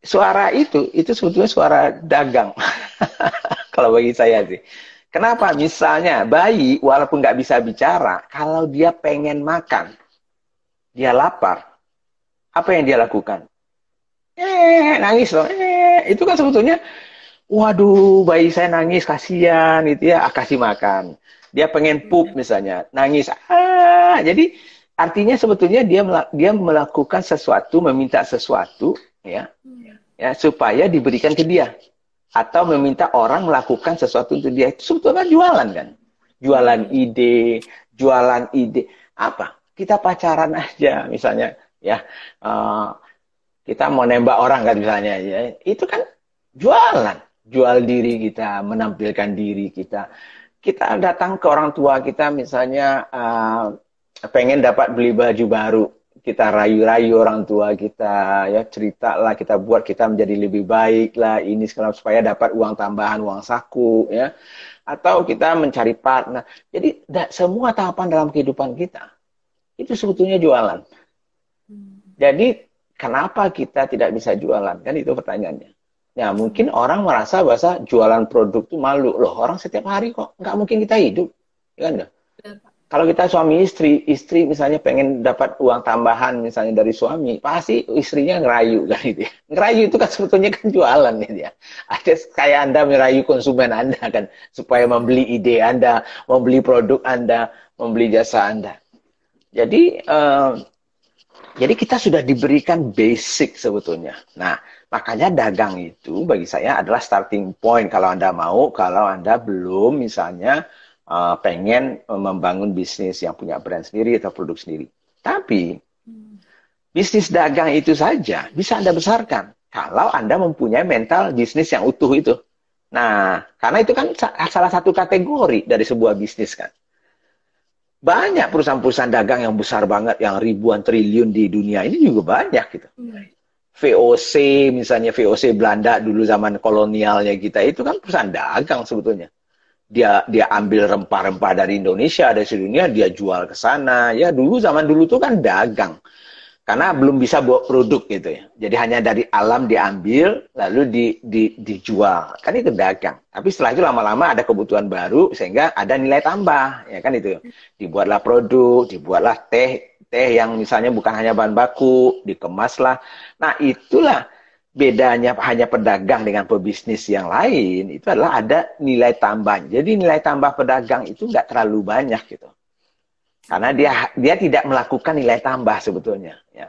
suara itu, itu sebetulnya suara dagang. [LAUGHS] kalau bagi saya sih. Kenapa? Misalnya bayi, walaupun nggak bisa bicara, kalau dia pengen makan, dia lapar, apa yang dia lakukan? Eh, nangis loh. Eh, itu kan sebetulnya waduh bayi saya nangis kasihan gitu ya ah, kasih makan dia pengen pup iya. misalnya nangis ah jadi artinya sebetulnya dia dia melakukan sesuatu meminta sesuatu ya iya. ya supaya diberikan ke dia atau meminta orang melakukan sesuatu untuk dia itu sebetulnya jualan kan jualan ide jualan ide apa kita pacaran aja misalnya ya uh, kita mau nembak orang kan misalnya ya itu kan jualan jual diri kita, menampilkan diri kita. Kita datang ke orang tua kita misalnya uh, pengen dapat beli baju baru, kita rayu-rayu orang tua kita, ya cerita lah kita buat kita menjadi lebih baik lah ini sekarang supaya dapat uang tambahan, uang saku, ya. Atau kita mencari partner. Jadi semua tahapan dalam kehidupan kita itu sebetulnya jualan. Hmm. Jadi kenapa kita tidak bisa jualan? Kan itu pertanyaannya. Ya mungkin orang merasa bahasa jualan produk itu malu loh. Orang setiap hari kok nggak mungkin kita hidup, ya kan? Kalau kita suami istri, istri misalnya pengen dapat uang tambahan misalnya dari suami, pasti istrinya ngerayu kan itu ya. Ngerayu itu kan sebetulnya kan jualan gitu ya dia Ada kayak Anda merayu konsumen Anda kan supaya membeli ide Anda, membeli produk Anda, membeli jasa Anda. Jadi eh, jadi kita sudah diberikan basic sebetulnya. Nah, Makanya dagang itu bagi saya adalah starting point kalau Anda mau, kalau Anda belum misalnya eh, pengen eh, membangun bisnis yang punya brand sendiri atau produk sendiri. Tapi bisnis dagang itu saja bisa Anda besarkan kalau Anda mempunyai mental bisnis yang utuh itu. Nah, karena itu kan salah satu kategori dari sebuah bisnis kan. Banyak perusahaan-perusahaan dagang yang besar banget, yang ribuan triliun di dunia ini juga banyak gitu. Hmm. VOC misalnya VOC Belanda dulu zaman kolonialnya kita itu kan perusahaan dagang sebetulnya. Dia dia ambil rempah-rempah dari Indonesia dari dunia dia jual ke sana. Ya dulu zaman dulu tuh kan dagang. Karena belum bisa buat produk gitu ya. Jadi hanya dari alam diambil lalu di, di, dijual. Kan itu dagang. Tapi setelah itu lama-lama ada kebutuhan baru sehingga ada nilai tambah ya kan itu. Dibuatlah produk, dibuatlah teh, teh yang misalnya bukan hanya bahan baku, dikemas lah. Nah, itulah bedanya hanya pedagang dengan pebisnis yang lain itu adalah ada nilai tambah. Jadi nilai tambah pedagang itu nggak terlalu banyak gitu. Karena dia dia tidak melakukan nilai tambah sebetulnya ya.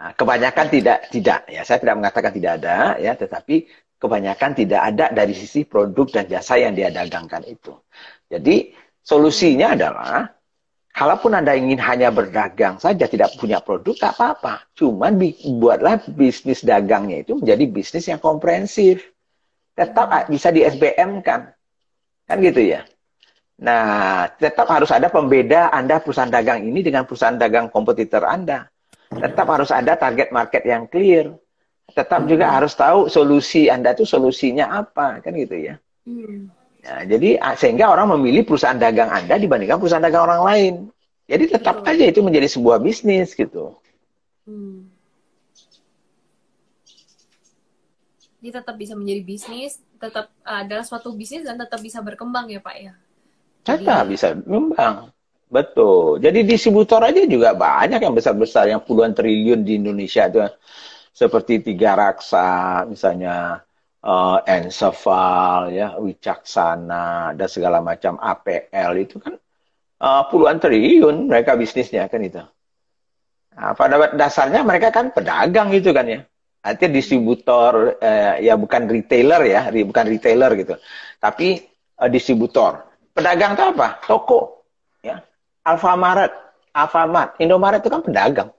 Nah, kebanyakan tidak tidak ya saya tidak mengatakan tidak ada ya tetapi kebanyakan tidak ada dari sisi produk dan jasa yang dia dagangkan itu. Jadi solusinya adalah Kalaupun Anda ingin hanya berdagang saja, tidak punya produk, tak apa-apa. Cuman buatlah bisnis dagangnya itu menjadi bisnis yang komprehensif. Tetap bisa di SBM kan. Kan gitu ya. Nah, tetap harus ada pembeda Anda perusahaan dagang ini dengan perusahaan dagang kompetitor Anda. Tetap harus ada target market yang clear. Tetap juga harus tahu solusi Anda itu solusinya apa. Kan gitu ya. Iya. Ya, jadi sehingga orang memilih perusahaan dagang Anda dibandingkan perusahaan dagang orang lain. Jadi tetap Betul. aja itu menjadi sebuah bisnis gitu. Hmm. Jadi tetap bisa menjadi bisnis, tetap adalah suatu bisnis dan tetap bisa berkembang ya Pak ya. Tetap bisa berkembang. Betul. Jadi distributor aja juga banyak yang besar-besar yang puluhan triliun di Indonesia itu seperti Tiga Raksa misalnya uh, encephal, ya, wicaksana, dan segala macam APL itu kan uh, puluhan triliun mereka bisnisnya kan itu. Nah, pada dasarnya mereka kan pedagang gitu kan ya. Artinya distributor eh, ya bukan retailer ya, bukan retailer gitu. Tapi eh, distributor. Pedagang itu apa? Toko ya. Alfamart, Alfamart, Indomaret itu kan pedagang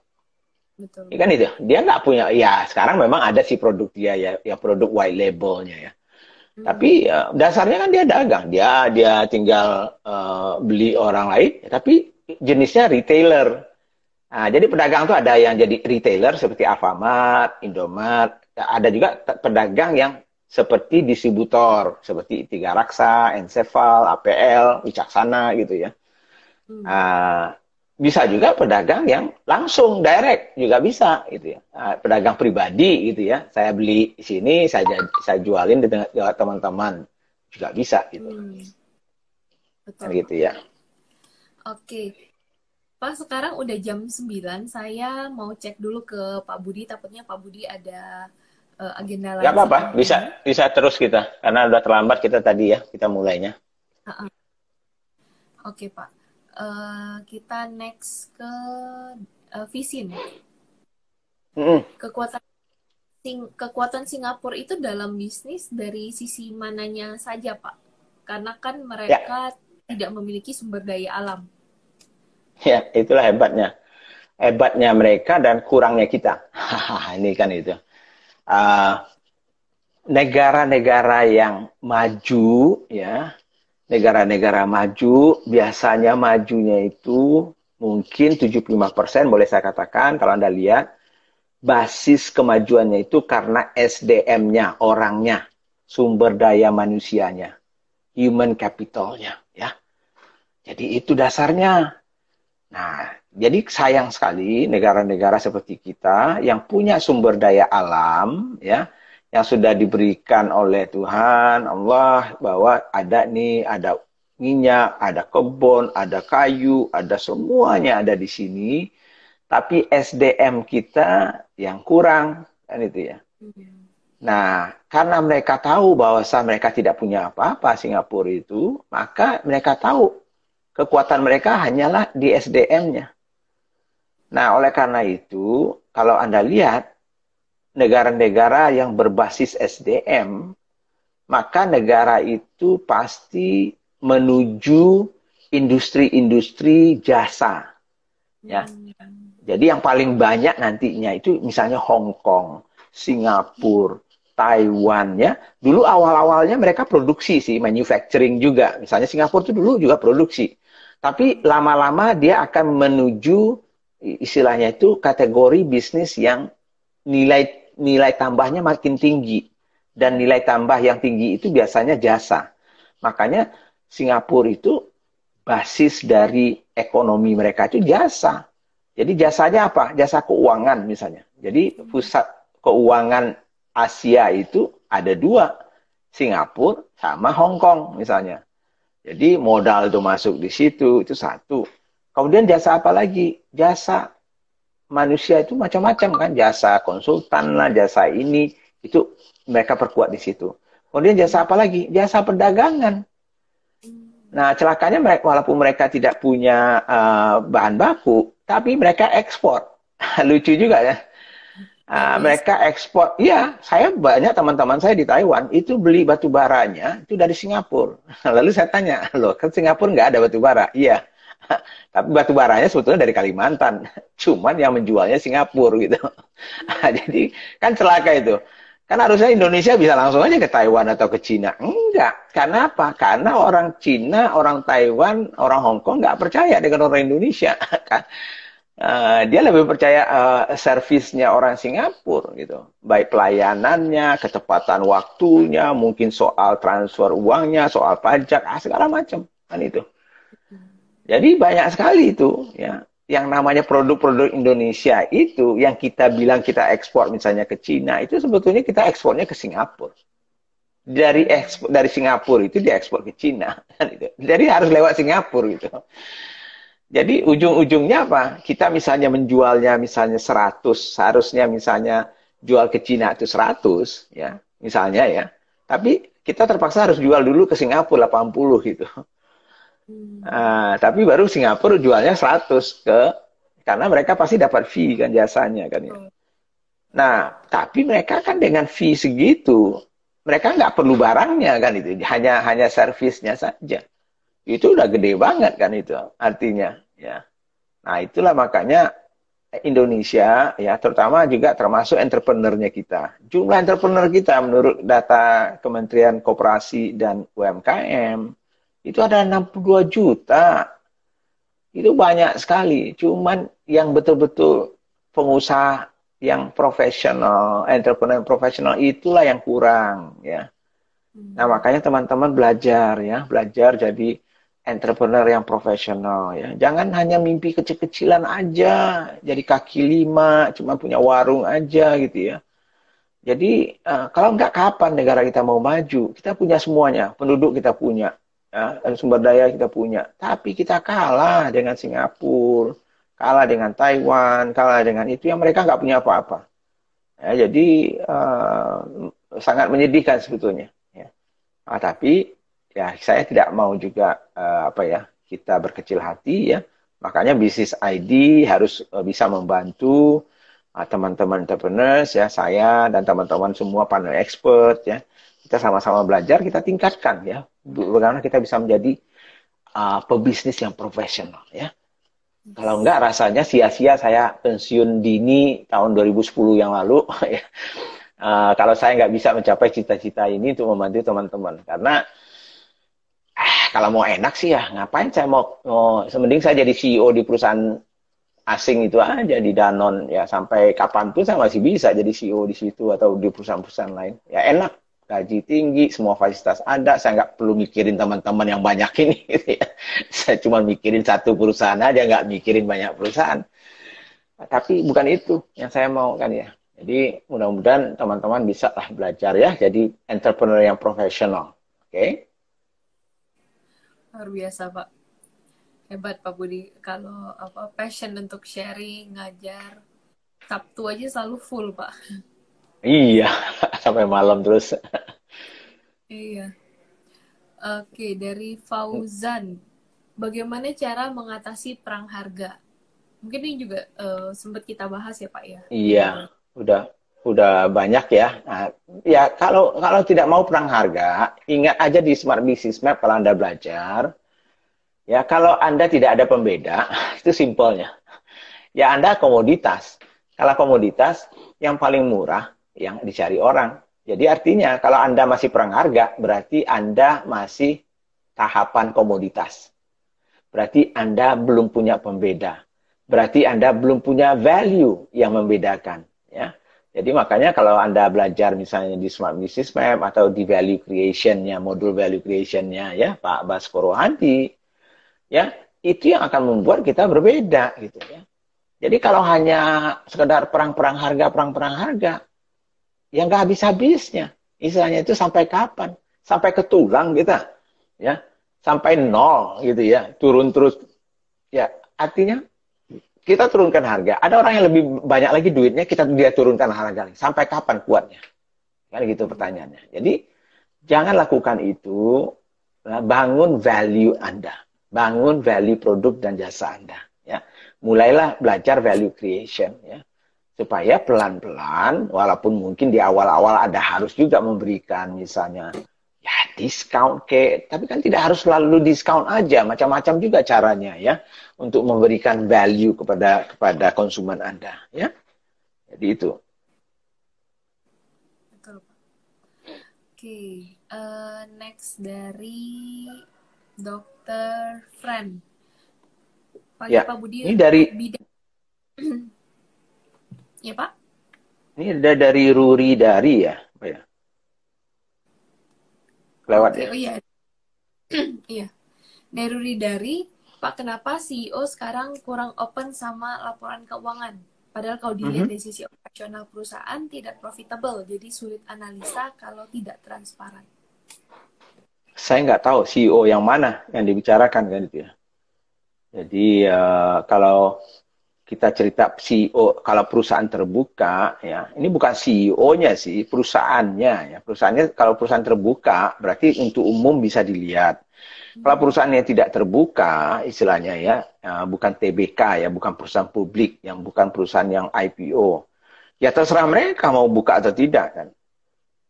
betul. Ya kan itu dia nggak punya ya sekarang memang ada si produk dia ya ya produk white labelnya ya hmm. tapi ya, dasarnya kan dia dagang dia dia tinggal uh, beli orang lain tapi jenisnya retailer nah, jadi pedagang tuh ada yang jadi retailer seperti Alfamart Indomart ada juga pedagang yang seperti distributor seperti Tiga Raksa, Enceval, APL, Wicaksana gitu ya. Hmm. Uh, bisa juga pedagang yang langsung direct juga bisa gitu ya nah, pedagang pribadi gitu ya saya beli di sini saya saya jualin di tengah teman-teman juga bisa gitu hmm. Kan Betul. gitu ya oke Pak sekarang udah jam 9 saya mau cek dulu ke Pak Budi takutnya Pak Budi ada uh, agenda lain Gak apa-apa bisa bisa terus kita karena udah terlambat kita tadi ya kita mulainya uh -uh. oke Pak Eh, kita next ke uh, eh, Visin. Kekuatan sing, kekuatan Singapura itu dalam bisnis dari sisi mananya saja, Pak? Karena kan mereka ya. tidak memiliki sumber daya alam. Ya, itulah hebatnya. Hebatnya mereka dan kurangnya kita. [LAUGHS] Ini kan itu. Uh, negara-negara yang maju ya negara-negara maju biasanya majunya itu mungkin 75% boleh saya katakan kalau Anda lihat basis kemajuannya itu karena SDM-nya, orangnya, sumber daya manusianya, human capital-nya ya. Jadi itu dasarnya. Nah, jadi sayang sekali negara-negara seperti kita yang punya sumber daya alam, ya, yang sudah diberikan oleh Tuhan Allah bahwa ada nih ada minyak, ada kebun, ada kayu, ada semuanya ada di sini. Tapi SDM kita yang kurang kan itu ya. Iya. Nah, karena mereka tahu bahwa mereka tidak punya apa-apa Singapura itu, maka mereka tahu kekuatan mereka hanyalah di SDM-nya. Nah, oleh karena itu, kalau Anda lihat negara-negara yang berbasis SDM, maka negara itu pasti menuju industri-industri jasa. Ya. Hmm. Jadi yang paling banyak nantinya itu misalnya Hong Kong, Singapura, Taiwan ya. Dulu awal-awalnya mereka produksi sih, manufacturing juga. Misalnya Singapura itu dulu juga produksi. Tapi lama-lama dia akan menuju istilahnya itu kategori bisnis yang nilai nilai tambahnya makin tinggi dan nilai tambah yang tinggi itu biasanya jasa. Makanya Singapura itu basis dari ekonomi mereka itu jasa. Jadi jasanya apa? Jasa keuangan misalnya. Jadi pusat keuangan Asia itu ada dua, Singapura sama Hong Kong misalnya. Jadi modal itu masuk di situ, itu satu. Kemudian jasa apa lagi? Jasa manusia itu macam-macam kan jasa konsultan lah jasa ini itu mereka perkuat di situ kemudian jasa apa lagi jasa perdagangan nah celakanya mereka walaupun mereka tidak punya uh, bahan baku tapi mereka ekspor [LAUGHS] lucu juga ya uh, mereka ekspor Iya, saya banyak teman-teman saya di Taiwan itu beli batu baranya itu dari Singapura [LAUGHS] lalu saya tanya loh ke Singapura nggak ada batu bara iya tapi batu baranya sebetulnya dari Kalimantan. [LAUGHS] Cuman yang menjualnya Singapura gitu. [LAUGHS] Nah, jadi kan celaka itu. Kan harusnya Indonesia bisa langsung aja ke Taiwan atau ke Cina. Enggak. Karena apa? Karena orang Cina, orang Taiwan, orang Hongkong nggak percaya dengan orang Indonesia. [LAUGHS] Kan? Eh, dia lebih percaya eh, servisnya orang Singapura gitu, baik pelayanannya, kecepatan waktunya, mungkin soal transfer uangnya, soal pajak, ah, segala macam kan itu. Jadi banyak sekali itu ya yang namanya produk-produk Indonesia itu yang kita bilang kita ekspor misalnya ke Cina itu sebetulnya kita ekspornya ke Singapura. Dari ekspor dari Singapura itu diekspor ke Cina. [LAUGHS] Kan Jadi harus lewat Singapura gitu. Jadi ujung-ujungnya apa? Kita misalnya menjualnya misalnya 100, seharusnya misalnya jual ke Cina itu 100 ya, misalnya ya. Tapi kita terpaksa harus jual dulu ke Singapura 80 gitu. Uh, tapi baru Singapura jualnya 100 ke karena mereka pasti dapat fee kan jasanya kan ya. Hmm. Nah, tapi mereka kan dengan fee segitu, mereka nggak perlu barangnya kan itu, hanya hanya servisnya saja. Itu udah gede banget kan itu artinya ya. Nah, itulah makanya Indonesia ya terutama juga termasuk entrepreneurnya kita. Jumlah entrepreneur kita menurut data Kementerian Koperasi dan UMKM itu ada 62 juta. Itu banyak sekali. Cuman yang betul-betul pengusaha yang profesional, entrepreneur profesional itulah yang kurang ya. Hmm. Nah, makanya teman-teman belajar ya, belajar jadi entrepreneur yang profesional ya. Jangan hanya mimpi kecil-kecilan aja, jadi kaki lima, cuma punya warung aja gitu ya. Jadi eh, kalau nggak kapan negara kita mau maju? Kita punya semuanya, penduduk kita punya, ya, dan sumber daya kita punya. Tapi kita kalah dengan Singapura, kalah dengan Taiwan, kalah dengan itu yang mereka nggak punya apa-apa. Ya, jadi uh, sangat menyedihkan sebetulnya. Ya. Nah, tapi ya saya tidak mau juga uh, apa ya kita berkecil hati ya. Makanya bisnis ID harus uh, bisa membantu ah, teman-teman uh, entrepreneurs ya saya dan teman-teman semua panel expert ya kita sama-sama belajar kita tingkatkan ya bagaimana kita bisa menjadi uh, pebisnis yang profesional ya. Kalau enggak rasanya sia-sia saya pensiun dini tahun 2010 yang lalu [LAUGHS] ya. Uh, kalau saya nggak bisa mencapai cita-cita ini untuk membantu teman-teman karena eh, kalau mau enak sih ya ngapain saya mau, mau semending saya jadi CEO di perusahaan asing itu aja di Danon ya sampai kapanpun saya masih bisa jadi CEO di situ atau di perusahaan-perusahaan lain ya enak gaji tinggi, semua fasilitas ada, saya nggak perlu mikirin teman-teman yang banyak ini. [LAUGHS] Saya cuma mikirin satu perusahaan aja, nggak mikirin banyak perusahaan. Tapi bukan itu yang saya mau kan ya. Jadi mudah-mudahan teman-teman bisa lah belajar ya, jadi entrepreneur yang profesional. Oke? Okay? Luar biasa Pak. Hebat Pak Budi, kalau apa passion untuk sharing, ngajar, Sabtu aja selalu full Pak. Iya, sampai malam terus. iya. Oke, dari Fauzan. Bagaimana cara mengatasi perang harga? Mungkin ini juga uh, eh, sempat kita bahas ya, Pak ya. Iya, udah udah banyak ya. Nah, ya kalau kalau tidak mau perang harga, ingat aja di Smart Business Map kalau Anda belajar. Ya, kalau Anda tidak ada pembeda, [LAUGHS] itu simpelnya. Ya Anda komoditas. Kalau komoditas yang paling murah yang dicari orang. Jadi artinya kalau Anda masih perang harga, berarti Anda masih tahapan komoditas. Berarti Anda belum punya pembeda. Berarti Anda belum punya value yang membedakan. Ya. Jadi makanya kalau Anda belajar misalnya di Smart Business Map atau di value creation-nya, modul value creation-nya ya Pak Baskoro Hanti, ya itu yang akan membuat kita berbeda gitu ya. Jadi kalau hanya sekedar perang-perang harga, perang-perang harga, yang gak habis-habisnya. Istilahnya itu sampai kapan? Sampai ke tulang kita, ya, sampai nol gitu ya, turun terus. Ya, artinya kita turunkan harga. Ada orang yang lebih banyak lagi duitnya, kita dia turunkan harga. Sampai kapan kuatnya? Kan gitu pertanyaannya. Jadi jangan lakukan itu. Nah, bangun value Anda, bangun value produk dan jasa Anda. Ya, mulailah belajar value creation. Ya, supaya pelan-pelan walaupun mungkin di awal-awal ada harus juga memberikan misalnya ya diskon ke tapi kan tidak harus selalu diskon aja macam-macam juga caranya ya untuk memberikan value kepada kepada konsumen Anda ya jadi itu oke uh, next dari dokter Fran Pak ya. Pak Budi ini dari bidang [CLEARS THROAT] Iya Pak? Ini ada dari Ruri Dari ya? Pak ya. Lewat okay, ya? Oh iya. [CLEARS THROAT] iya. Dari Ruri Dari, Pak kenapa CEO sekarang kurang open sama laporan keuangan? Padahal kalau dilihat mm -hmm. dari sisi operasional perusahaan tidak profitable, jadi sulit analisa kalau tidak transparan. Saya nggak tahu CEO yang mana yang dibicarakan kan itu ya. Jadi uh, kalau kita cerita CEO kalau perusahaan terbuka ya ini bukan CEO-nya sih perusahaannya ya perusahaannya kalau perusahaan terbuka berarti untuk umum bisa dilihat kalau hmm. perusahaan yang tidak terbuka istilahnya ya, ya bukan TBK ya bukan perusahaan publik yang bukan perusahaan yang IPO ya terserah mereka mau buka atau tidak kan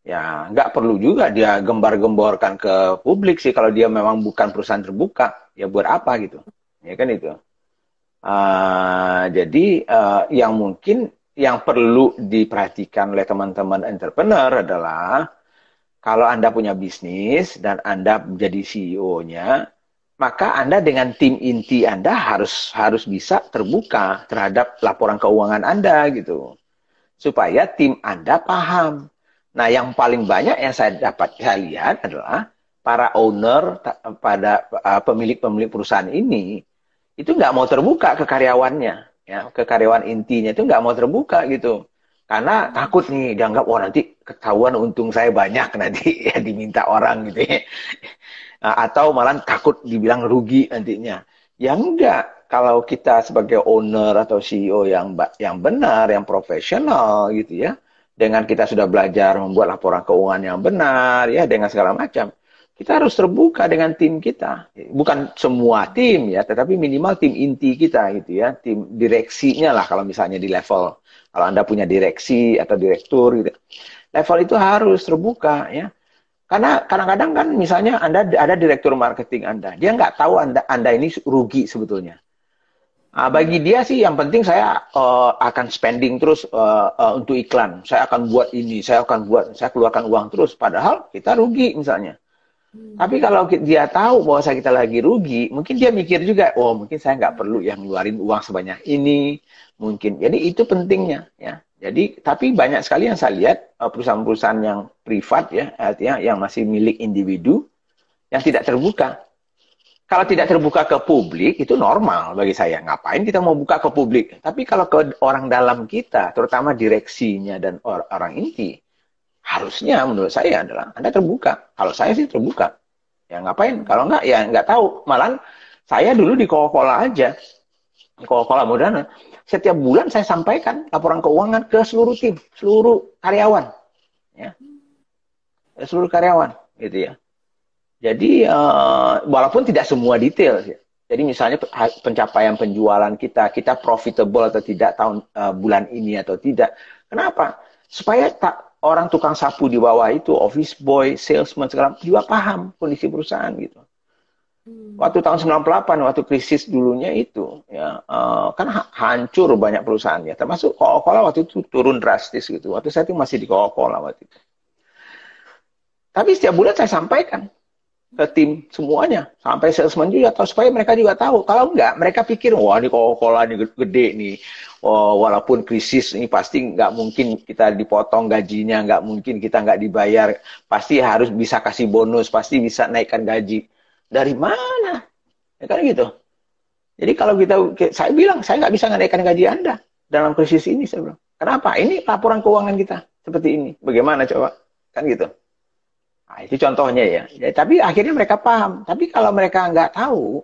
ya nggak perlu juga dia gembar-gemborkan ke publik sih kalau dia memang bukan perusahaan terbuka ya buat apa gitu ya kan itu Uh, jadi uh, yang mungkin yang perlu diperhatikan oleh teman-teman entrepreneur adalah kalau Anda punya bisnis dan Anda menjadi CEO-nya, maka Anda dengan tim inti Anda harus harus bisa terbuka terhadap laporan keuangan Anda gitu. Supaya tim Anda paham. Nah, yang paling banyak yang saya dapat saya lihat adalah para owner pada eh, pemilik-pemilik perusahaan ini itu nggak mau terbuka ke karyawannya ya ke karyawan intinya itu nggak mau terbuka gitu karena hmm. takut nih dianggap oh nanti ketahuan untung saya banyak [LAUGHS] nanti ya diminta orang gitu ya nah, atau malah takut dibilang rugi nantinya ya enggak kalau kita sebagai owner atau CEO yang yang benar yang profesional gitu ya dengan kita sudah belajar membuat laporan keuangan yang benar ya dengan segala macam kita harus terbuka dengan tim kita. Bukan semua tim ya, tetapi minimal tim inti kita gitu ya, tim direksinya lah kalau misalnya di level kalau Anda punya direksi atau direktur gitu. Level itu harus terbuka ya. Karena kadang-kadang kan misalnya Anda ada direktur marketing Anda, dia nggak tahu Anda Anda ini rugi sebetulnya. Nah, bagi dia sih yang penting saya uh, akan spending terus uh, uh, untuk iklan. Saya akan buat ini, saya akan buat, saya keluarkan uang terus. Padahal kita rugi misalnya. Hmm. Tapi kalau dia tahu bahwa saya kita lagi rugi, mungkin dia mikir juga, oh mungkin saya nggak perlu yang ngeluarin uang sebanyak ini, mungkin. Jadi itu pentingnya, ya. Jadi tapi banyak sekali yang saya lihat eh, perusahaan-perusahaan yang privat ya, artinya yang masih milik individu, yang tidak terbuka. Kalau tidak terbuka ke publik itu normal bagi saya. Ngapain kita mau buka ke publik? Tapi kalau ke orang dalam kita, terutama direksinya dan orang inti, harusnya menurut saya adalah Anda terbuka. Kalau saya sih terbuka. Ya ngapain? Kalau nggak ya nggak tahu. malah saya dulu di Coca-Cola aja. Coca-Cola Moderna. Setiap bulan saya sampaikan laporan keuangan ke seluruh tim, seluruh karyawan. Ya. Seluruh karyawan gitu ya. Jadi uh, walaupun tidak semua detail ya. Jadi misalnya pencapaian penjualan kita, kita profitable atau tidak tahun uh, bulan ini atau tidak. Kenapa? Supaya tak orang tukang sapu di bawah itu, office boy, salesman segala juga paham kondisi perusahaan gitu. Hmm. Waktu tahun 98 waktu krisis dulunya itu ya uh, kan hancur banyak perusahaannya termasuk Coca-Cola waktu itu turun drastis gitu. Waktu saya itu masih di Coca-Cola waktu itu. Tapi setiap bulan saya sampaikan ke tim semuanya sampai salesman juga atau supaya mereka juga tahu kalau enggak mereka pikir wah ini kok cola ini gede nih oh, walaupun krisis ini pasti nggak mungkin kita dipotong gajinya nggak mungkin kita nggak dibayar pasti harus bisa kasih bonus pasti bisa naikkan gaji dari mana ya kan gitu jadi kalau kita saya bilang saya nggak bisa naikkan gaji anda dalam krisis ini saya bilang kenapa ini laporan keuangan kita seperti ini bagaimana coba kan gitu Nah, itu contohnya ya. Iya. ya. Tapi akhirnya mereka paham. Tapi kalau mereka nggak tahu,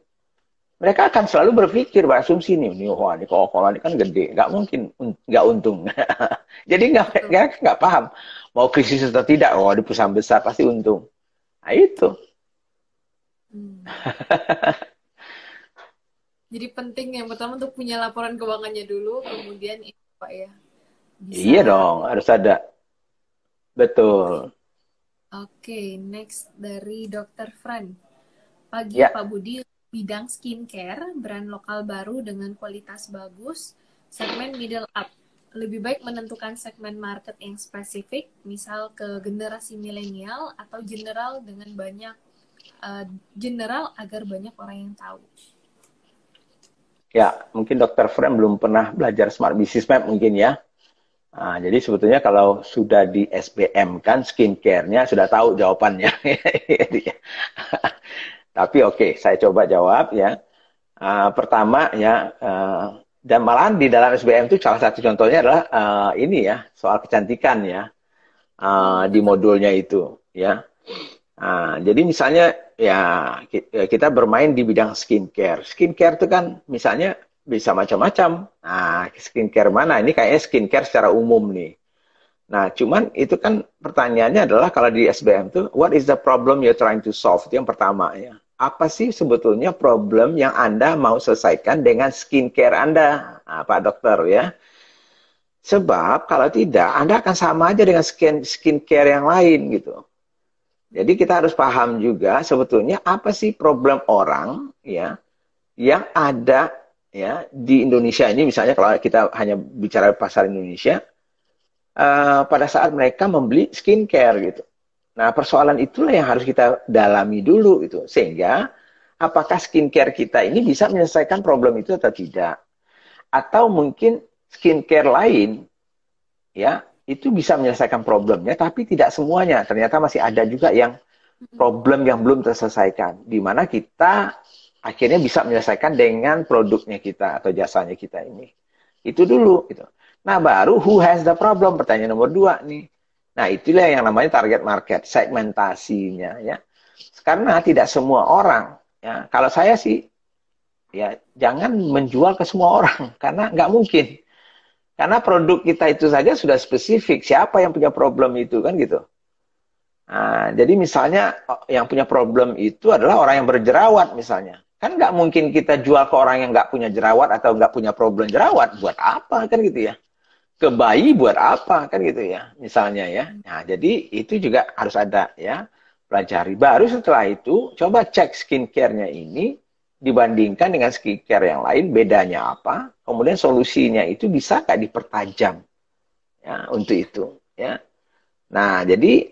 mereka akan selalu berpikir berasumsi nih, ini wah ini coca ini kan gede, nggak mungkin nggak untung. [LAUGHS] Jadi nggak iya. nggak paham mau krisis atau tidak, oh di perusahaan besar pasti untung. Nah itu. Hmm. [LAUGHS] Jadi penting yang pertama untuk punya laporan keuangannya dulu, kemudian itu pak ya. Bisa. Iya dong, harus ada. Betul. Oke, next dari Dr. Fran. Pagi ya. Pak Budi, bidang skincare, brand lokal baru dengan kualitas bagus, segmen middle up. Lebih baik menentukan segmen market yang spesifik, misal ke generasi milenial atau general dengan banyak uh, general agar banyak orang yang tahu. Ya, mungkin Dr. Fran belum pernah belajar Smart Business Map mungkin ya. Nah, jadi sebetulnya kalau sudah di SBM kan skincare-nya sudah tahu jawabannya. [LAUGHS] Tapi oke, okay, saya coba jawab ya. Uh, pertama ya, uh, dan malahan di dalam SBM itu salah satu contohnya adalah uh, ini ya, soal kecantikan ya. Uh, di modulnya itu ya. Uh, jadi misalnya ya kita bermain di bidang skincare. Skincare itu kan misalnya bisa macam-macam. Nah, skincare mana? Ini kayaknya skincare secara umum nih. Nah, cuman itu kan pertanyaannya adalah kalau di SBM tuh, what is the problem you're trying to solve? Itu yang pertama ya. Apa sih sebetulnya problem yang Anda mau selesaikan dengan skincare Anda, nah, Pak Dokter ya? Sebab kalau tidak, Anda akan sama aja dengan skin skincare yang lain gitu. Jadi kita harus paham juga sebetulnya apa sih problem orang ya yang ada ya di Indonesia ini misalnya kalau kita hanya bicara pasar Indonesia uh, pada saat mereka membeli skincare gitu. Nah persoalan itulah yang harus kita dalami dulu itu sehingga apakah skincare kita ini bisa menyelesaikan problem itu atau tidak atau mungkin skincare lain ya itu bisa menyelesaikan problemnya tapi tidak semuanya ternyata masih ada juga yang problem yang belum terselesaikan di mana kita akhirnya bisa menyelesaikan dengan produknya kita atau jasanya kita ini. Itu dulu gitu. Nah baru who has the problem pertanyaan nomor dua nih. Nah itulah yang namanya target market segmentasinya ya. Karena tidak semua orang ya kalau saya sih ya jangan menjual ke semua orang [LAUGHS] karena nggak mungkin. Karena produk kita itu saja sudah spesifik. Siapa yang punya problem itu kan gitu. Nah, jadi misalnya yang punya problem itu adalah orang yang berjerawat misalnya kan nggak mungkin kita jual ke orang yang nggak punya jerawat atau nggak punya problem jerawat buat apa kan gitu ya ke bayi buat apa kan gitu ya misalnya ya nah jadi itu juga harus ada ya pelajari baru setelah itu coba cek skincarenya ini dibandingkan dengan skincare yang lain bedanya apa kemudian solusinya itu bisa nggak dipertajam ya untuk itu ya nah jadi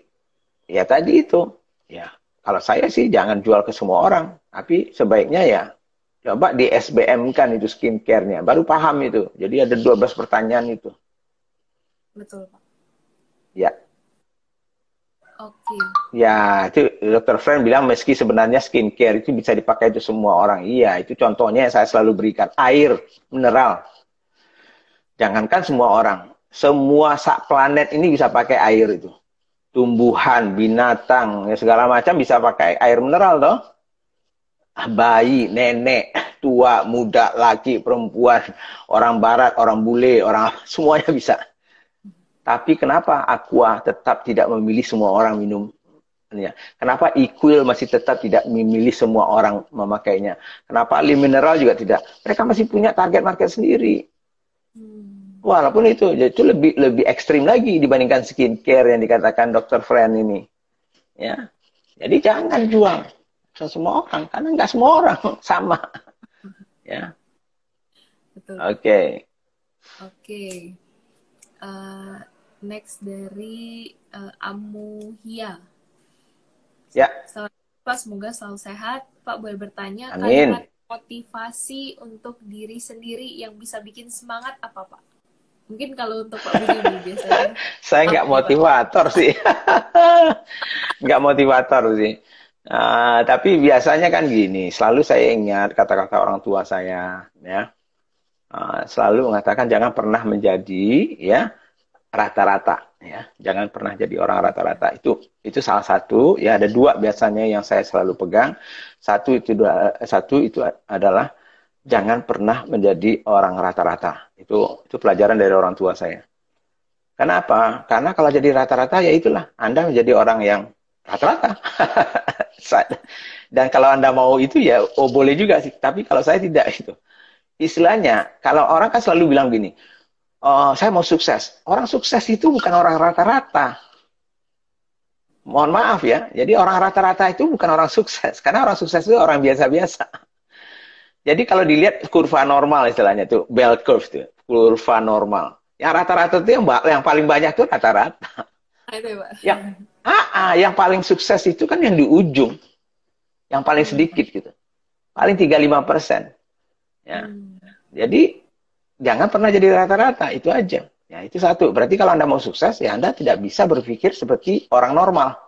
ya tadi itu ya kalau saya sih jangan jual ke semua orang tapi sebaiknya ya coba di SBM kan itu skincare-nya, baru paham itu. Jadi ada 12 pertanyaan itu. Betul, Pak. Ya. Oke. Okay. Ya, itu dokter Friend bilang meski sebenarnya skincare itu bisa dipakai itu semua orang. Iya, itu contohnya yang saya selalu berikan. Air, mineral. Jangankan semua orang. Semua sak planet ini bisa pakai air itu. Tumbuhan, binatang, ya segala macam bisa pakai air mineral toh. Ah, bayi, nenek, tua, muda, laki, perempuan, orang barat, orang bule, orang [LAUGHS] semuanya bisa. Tapi kenapa Aqua tetap tidak memilih semua orang minum? Ya, kenapa equal masih tetap tidak memilih semua orang memakainya? Kenapa lim Mineral juga tidak? Mereka masih punya target market sendiri. Hmm. Walaupun itu, itu lebih lebih ekstrim lagi dibandingkan skincare yang dikatakan dokter Friend ini. Ya, jadi jangan jual ke semua orang karena nggak semua orang [LAUGHS] sama [LAUGHS] ya oke oke eh, next dari uh, eh, Hia ya selamat Pak semoga selalu sehat Pak boleh bertanya Amin. motivasi untuk diri sendiri yang bisa bikin semangat apa Pak mungkin kalau untuk Pak Budi biasanya [LAUGHS] saya nggak motivator sih nggak motivator sih Ah, tapi biasanya kan gini, selalu saya ingat kata-kata orang tua saya, ya, uh, selalu mengatakan jangan pernah menjadi ya rata-rata, ya, jangan pernah jadi orang rata-rata. Itu itu salah satu, ya ada dua biasanya yang saya selalu pegang. Satu itu dua, satu itu adalah jangan pernah menjadi orang rata-rata. Itu itu pelajaran dari orang tua saya. Kenapa? Karena kalau jadi rata-rata ya itulah Anda menjadi orang yang rata-rata. [LAUGHS] Dan kalau Anda mau itu ya, oh boleh juga sih. Tapi kalau saya tidak itu. Istilahnya, kalau orang kan selalu bilang gini, oh, saya mau sukses. Orang sukses itu bukan orang rata-rata. Mohon maaf ya, jadi orang rata-rata itu bukan orang sukses. Karena orang sukses itu orang biasa-biasa. Jadi kalau dilihat kurva normal istilahnya itu, bell curve itu, kurva normal. Yang rata-rata itu yang, yang paling banyak ah, itu rata-rata. Ya, Ah, ah, yang paling sukses itu kan yang di ujung. Yang paling hmm. sedikit gitu. Paling 35 persen. Ya. Hmm. Jadi, jangan pernah jadi rata-rata. Itu aja. Ya, itu satu. Berarti kalau Anda mau sukses, ya Anda tidak bisa berpikir seperti orang normal.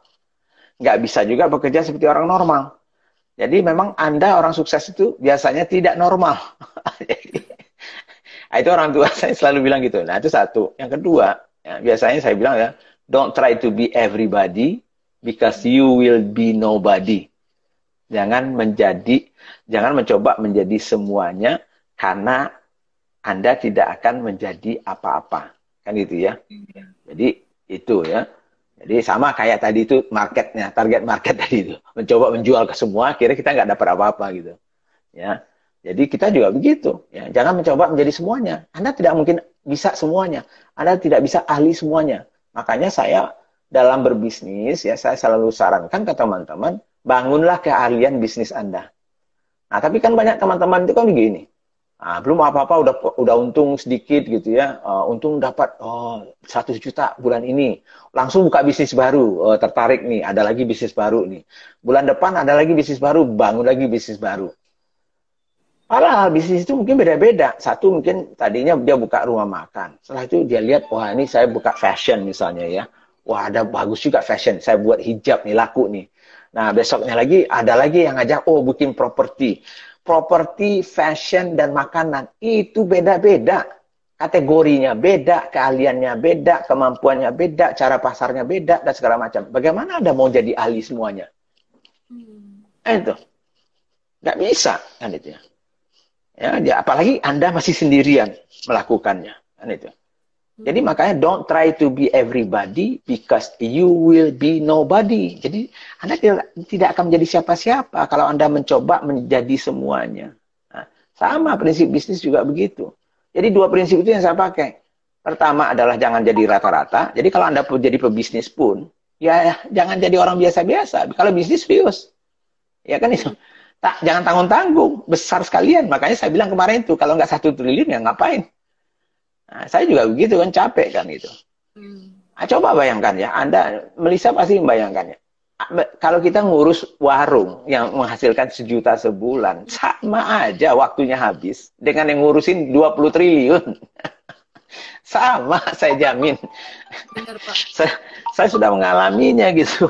Nggak bisa juga bekerja seperti orang normal. Jadi memang Anda orang sukses itu biasanya tidak normal. [LAUGHS] itu orang tua saya selalu bilang gitu. Nah, itu satu. Yang kedua, ya, biasanya saya bilang ya, Don't try to be everybody because you will be nobody. Jangan menjadi jangan mencoba menjadi semuanya karena Anda tidak akan menjadi apa-apa. Kan gitu ya. Iya. Jadi itu ya. Jadi sama kayak tadi itu marketnya, target market tadi itu. Mencoba menjual ke semua, kira kita nggak dapat apa-apa gitu. Ya. Jadi kita juga begitu. Ya. Jangan mencoba menjadi semuanya. Anda tidak mungkin bisa semuanya. Anda tidak bisa ahli semuanya. Makanya saya dalam berbisnis ya saya selalu sarankan ke teman-teman bangunlah keahlian bisnis Anda. Nah, tapi kan banyak teman-teman itu kan begini. Nah, belum apa-apa udah udah untung sedikit gitu ya. Uh, untung dapat oh 100 juta bulan ini. Langsung buka bisnis baru, uh, tertarik nih, ada lagi bisnis baru nih. Bulan depan ada lagi bisnis baru, bangun lagi bisnis baru. Para bisnis itu mungkin beda-beda. Satu mungkin tadinya dia buka rumah makan. Setelah itu dia lihat, wah ini saya buka fashion misalnya ya. Wah ada bagus juga fashion. Saya buat hijab nih laku nih. Nah besoknya lagi ada lagi yang ngajak, oh bikin properti. Properti, fashion, dan makanan itu beda-beda. Kategorinya beda, keahliannya beda, kemampuannya beda, cara pasarnya beda, dan segala macam. Bagaimana Anda mau jadi ahli semuanya? Hmm. Eh, itu. Nggak bisa kan itu ya. Ya, apalagi Anda masih sendirian melakukannya. Kan itu. Jadi hmm. makanya don't try to be everybody because you will be nobody. Jadi Anda tidak, akan menjadi siapa-siapa kalau Anda mencoba menjadi semuanya. Nah, sama prinsip bisnis juga begitu. Jadi dua prinsip itu yang saya pakai. Pertama adalah jangan jadi rata-rata. Jadi kalau Anda jadi pebisnis pun, ya jangan jadi orang biasa-biasa. Kalau bisnis serius. Ya kan itu tak jangan tanggung-tanggung, besar sekalian. Makanya saya bilang kemarin itu kalau nggak satu triliun ya ngapain? Nah, saya juga begitu kan capek kan itu. Nah, hmm. coba bayangkan ya, Anda Melisa pasti membayangkannya. Ah, kalau kita ngurus warung yang menghasilkan sejuta sebulan, sama aja waktunya habis dengan yang ngurusin 20 triliun. [LAUGHS] sama, saya jamin. Benar, Pak. [LAUGHS] saya, saya sudah mengalaminya gitu.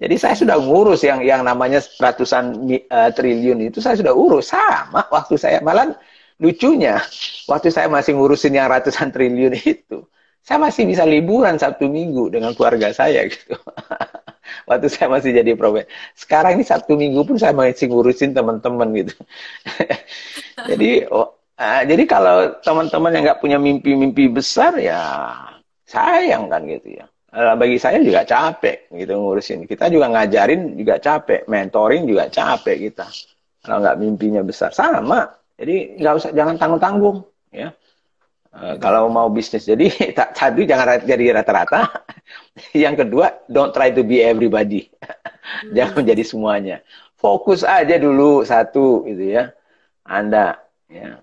Jadi saya sudah ngurus yang yang namanya ratusan uh, triliun itu saya sudah urus sama waktu saya malah lucunya waktu saya masih ngurusin yang ratusan triliun itu saya masih bisa liburan satu Minggu dengan keluarga saya gitu. [LAUGHS] waktu saya masih jadi profesor. Sekarang ini satu Minggu pun saya masih ngurusin teman-teman gitu. [LAUGHS] jadi oh, uh, jadi kalau teman-teman yang nggak punya mimpi-mimpi besar ya sayang kan gitu ya. Eh, bagi saya juga capek gitu ngurusin. Kita juga ngajarin juga capek, mentoring juga capek kita. Kalau nggak mimpinya besar sama, jadi nggak usah jangan tanggung-tanggung ya. Uh, kalau mau bisnis jadi [LAUGHS] tak tadi jangan jadi rata-rata. [LAUGHS] Yang kedua, don't try to be everybody. [LAUGHS] jangan hmm. menjadi semuanya. Fokus aja dulu satu gitu ya. Anda ya.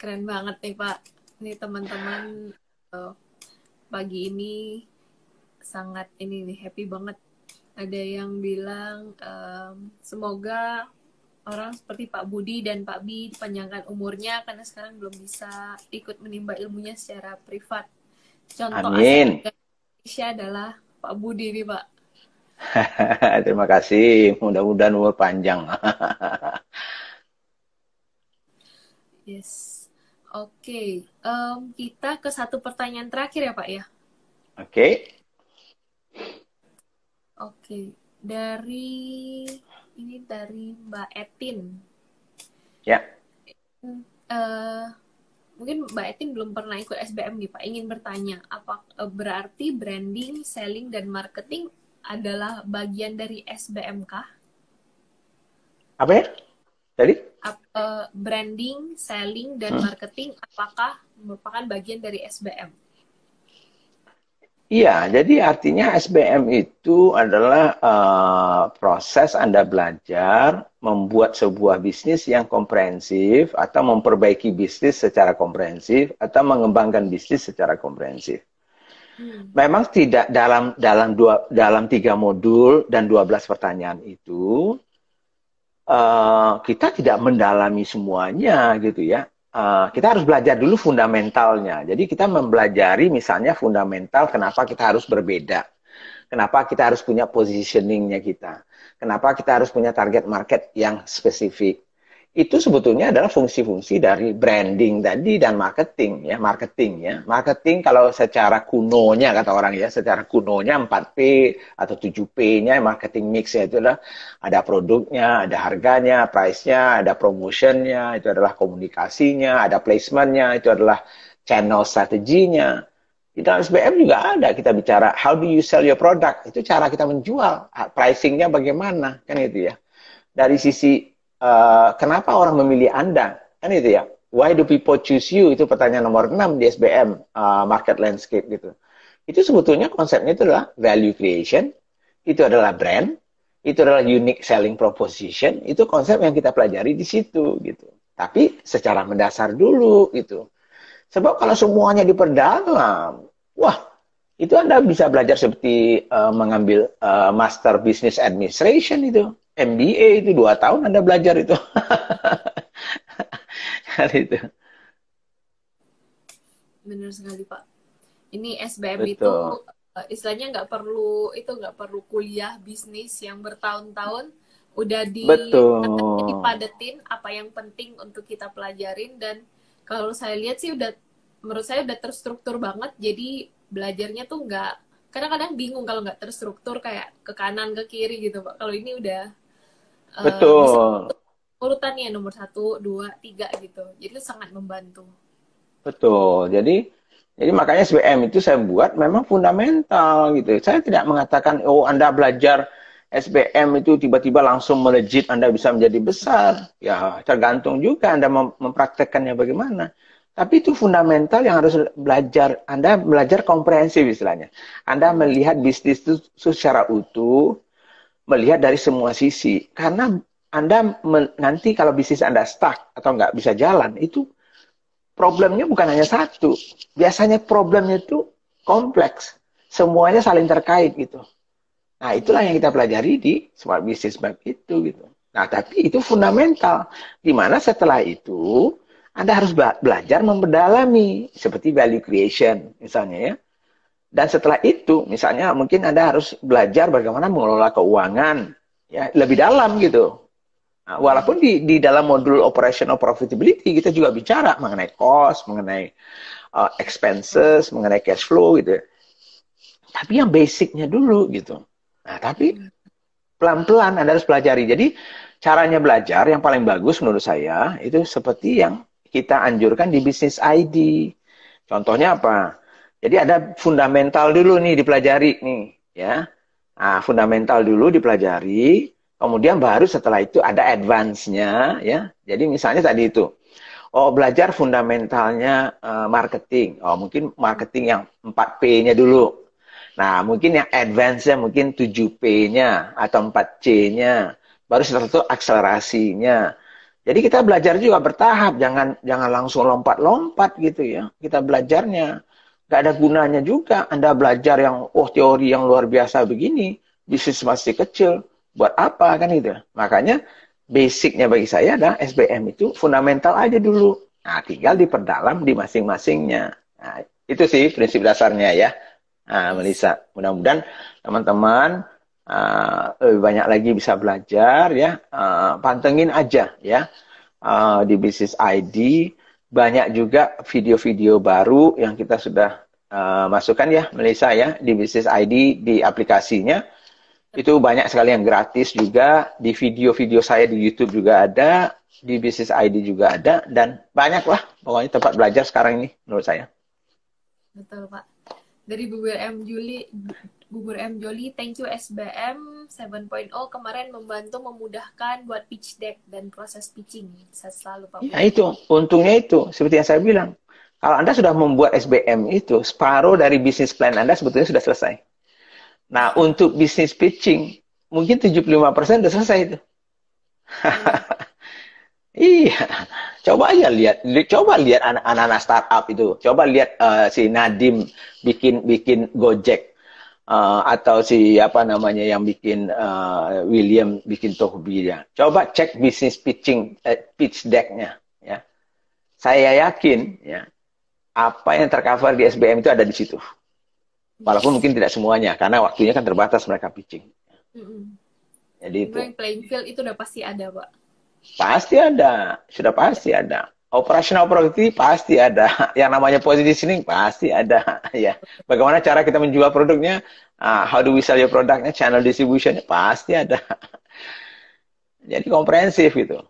Keren banget nih Pak. Nih teman-teman eh, pagi ini sangat ini nih happy banget. Ada yang bilang um, semoga orang seperti Pak Budi dan Pak Bi dipanjangkan umurnya karena sekarang belum bisa ikut menimba ilmunya secara privat. Contoh Amin. Indonesia adalah Pak Budi nih Pak. [LAUGHS] Terima kasih. Mudah-mudahan umur panjang. [LAUGHS] yes. Oke, um, kita ke satu pertanyaan terakhir ya Pak ya. Oke. Okay. Oke, okay. dari ini dari Mbak Etin. Ya. Yeah. Uh, mungkin Mbak Etin belum pernah ikut SBM nih Pak. Ingin bertanya, apa eh, berarti branding, selling, dan marketing adalah bagian dari SBMK? Apa ya? Jadi? Uh, eh, branding, selling, dan hmm. marketing apakah merupakan bagian dari SBM? Iya, jadi artinya SBM itu adalah uh, proses Anda belajar membuat sebuah bisnis yang komprehensif atau memperbaiki bisnis secara komprehensif atau mengembangkan bisnis secara komprehensif. Hmm. Memang tidak dalam dalam dua dalam tiga modul dan 12 pertanyaan itu uh, kita tidak mendalami semuanya gitu ya. Uh, kita harus belajar dulu fundamentalnya. Jadi kita mempelajari misalnya fundamental kenapa kita harus berbeda. Kenapa kita harus punya positioningnya kita. Kenapa kita harus punya target market yang spesifik itu sebetulnya adalah fungsi-fungsi dari branding tadi dan marketing ya marketing ya marketing kalau secara kunonya kata orang ya secara kunonya 4P atau 7P-nya marketing mix ya itu adalah ada produknya ada harganya price-nya ada promotion-nya itu adalah komunikasinya ada placement-nya itu adalah channel strateginya di dalam SBM juga ada kita bicara how do you sell your product itu cara kita menjual pricing-nya bagaimana kan itu ya dari sisi uh, kenapa orang memilih Anda? Kan itu ya. Why do people choose you? Itu pertanyaan nomor 6 di SBM uh, eh, market landscape gitu. Itu sebetulnya konsepnya itu adalah value creation, itu adalah brand, itu adalah unique selling proposition, itu konsep yang kita pelajari di situ gitu. Tapi secara mendasar dulu gitu. Sebab kalau semuanya diperdalam, wah itu Anda bisa belajar seperti uh, mengambil uh, master business administration itu. MBA itu dua tahun Anda belajar itu. Hal [LAUGHS] itu. Benar sekali Pak. Ini SBM Betul. itu eh, istilahnya nggak perlu itu nggak perlu kuliah bisnis yang bertahun-tahun udah di dipadetin apa yang penting untuk kita pelajarin dan kalau saya lihat sih udah menurut saya udah terstruktur banget jadi belajarnya tuh nggak kadang-kadang bingung kalau nggak terstruktur kayak ke kanan ke kiri gitu pak kalau ini udah Eh, Betul. urutannya nomor satu, dua, tiga gitu. Jadi itu sangat membantu. Betul. Jadi jadi makanya SBM itu saya buat memang fundamental gitu. Saya tidak mengatakan oh Anda belajar SBM itu tiba-tiba langsung melejit Anda bisa menjadi besar. Ya tergantung juga Anda mem mempraktekkannya bagaimana. Tapi itu fundamental yang harus belajar. Anda belajar komprehensif istilahnya. Anda melihat bisnis itu secara utuh, melihat dari semua sisi. Karena Anda nanti kalau bisnis Anda stuck atau nggak bisa jalan, itu problemnya bukan hanya satu. Biasanya problemnya itu kompleks. Semuanya saling terkait gitu. Nah, itulah yang kita pelajari di Smart Business Map itu gitu. Nah, tapi itu fundamental. Dimana setelah itu, Anda harus belajar memperdalami. Seperti value creation misalnya ya dan setelah itu, misalnya mungkin Anda harus belajar bagaimana mengelola keuangan ya lebih dalam gitu. Nah, walaupun di, di dalam modul operational profitability kita juga bicara mengenai cost, mengenai uh, expenses, mengenai cash flow gitu. Tapi yang basicnya dulu gitu. Nah, tapi pelan-pelan Anda harus pelajari. Jadi caranya belajar yang paling bagus menurut saya itu seperti yang kita anjurkan di bisnis ID. Contohnya apa? Jadi ada fundamental dulu nih dipelajari nih, ya. Nah, fundamental dulu dipelajari, kemudian baru setelah itu ada advance-nya, ya. Jadi misalnya tadi itu, oh belajar fundamentalnya uh, marketing, oh mungkin marketing yang 4 P-nya dulu. Nah, mungkin yang advance-nya mungkin 7 P-nya atau 4 C-nya, baru setelah itu akselerasinya. Jadi kita belajar juga bertahap, jangan jangan langsung lompat-lompat gitu ya. Kita belajarnya nggak ada gunanya juga Anda belajar yang oh teori yang luar biasa begini, bisnis masih kecil, buat apa kan itu Makanya basicnya bagi saya adalah SBM itu fundamental aja dulu. Nah, tinggal diperdalam di masing-masingnya. Nah, itu sih prinsip dasarnya ya. Nah, Melisa, mudah-mudahan teman-teman uh, lebih banyak lagi bisa belajar ya. Uh, pantengin aja ya uh, di bisnis ID banyak juga video-video baru yang kita sudah uh, masukkan ya, Melisa ya, di bisnis ID di aplikasinya. Itu banyak sekali yang gratis juga, di video-video saya di YouTube juga ada, di bisnis ID juga ada, dan banyak lah pokoknya tempat belajar sekarang ini menurut saya. Betul Pak. Dari BWM Juli, Gugur M Joli, thank you SBM 7.0 kemarin membantu memudahkan buat pitch deck dan proses pitching. Saya selalu Pak. Ya itu, untungnya itu seperti yang saya bilang. Kalau Anda sudah membuat SBM itu, separuh dari bisnis plan Anda sebetulnya sudah selesai. Nah, untuk bisnis pitching, mungkin 75% sudah selesai itu. Hmm. [LAUGHS] Iya, coba aja lihat, coba lihat anak-anak startup itu, coba lihat uh, si Nadim bikin bikin Gojek, uh, atau si apa namanya yang bikin uh, William bikin Tohbia. Coba cek bisnis pitching eh, pitch decknya ya. Saya yakin ya apa yang tercover di SBM itu ada di situ. Walaupun mungkin tidak semuanya karena waktunya kan terbatas mereka pitching. Mm -hmm. Jadi itu. Playing field itu udah pasti ada, Pak. Pasti ada, sudah pasti ada operasional produktif pasti ada. [LAUGHS] Yang namanya positioning sini pasti ada. [LAUGHS] ya. Bagaimana cara kita menjual produknya? Uh, how do we sell your produknya? Channel distributionnya pasti ada. [LAUGHS] Jadi komprehensif gitu.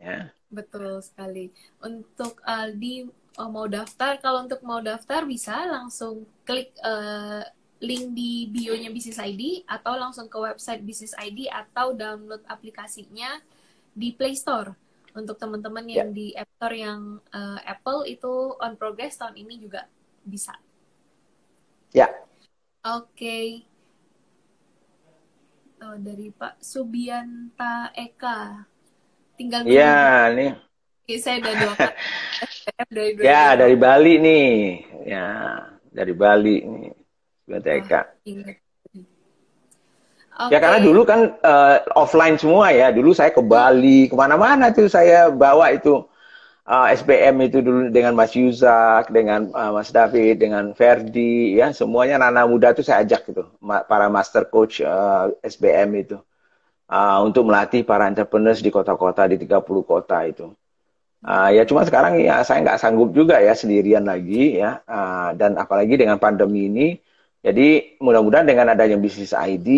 Ya. Betul sekali. Untuk Aldi uh, mau daftar, kalau untuk mau daftar bisa langsung klik uh, link di bio-nya bisnis ID atau langsung ke website bisnis ID atau download aplikasinya di Play Store untuk teman-teman ya. yang yeah. di App Store yang uh, Apple itu on progress tahun ini juga bisa. Ya. Yeah. Oke. Okay. Oh, eh, dari Pak Subianta Eka. Tinggal di Iya, nih. Oke, saya udah dua [LAUGHS] dari Ya, dari Bali nih. Ya, dari Bali nih. Subianta Eka. Oh, ingat. Okay. Ya karena dulu kan uh, offline semua ya. Dulu saya ke hmm. Bali, kemana-mana tuh saya bawa itu uh, eh, SBM itu dulu dengan Mas Yuzak, dengan uh, Mas David, dengan Ferdi, ya semuanya anak-anak muda tuh saya ajak gitu, para master coach uh, SBM itu uh, untuk melatih para entrepreneurs di kota-kota di 30 kota itu. Uh, ya cuma sekarang ya saya nggak sanggup juga ya sendirian lagi ya uh, dan apalagi dengan pandemi ini jadi mudah-mudahan dengan adanya bisnis ID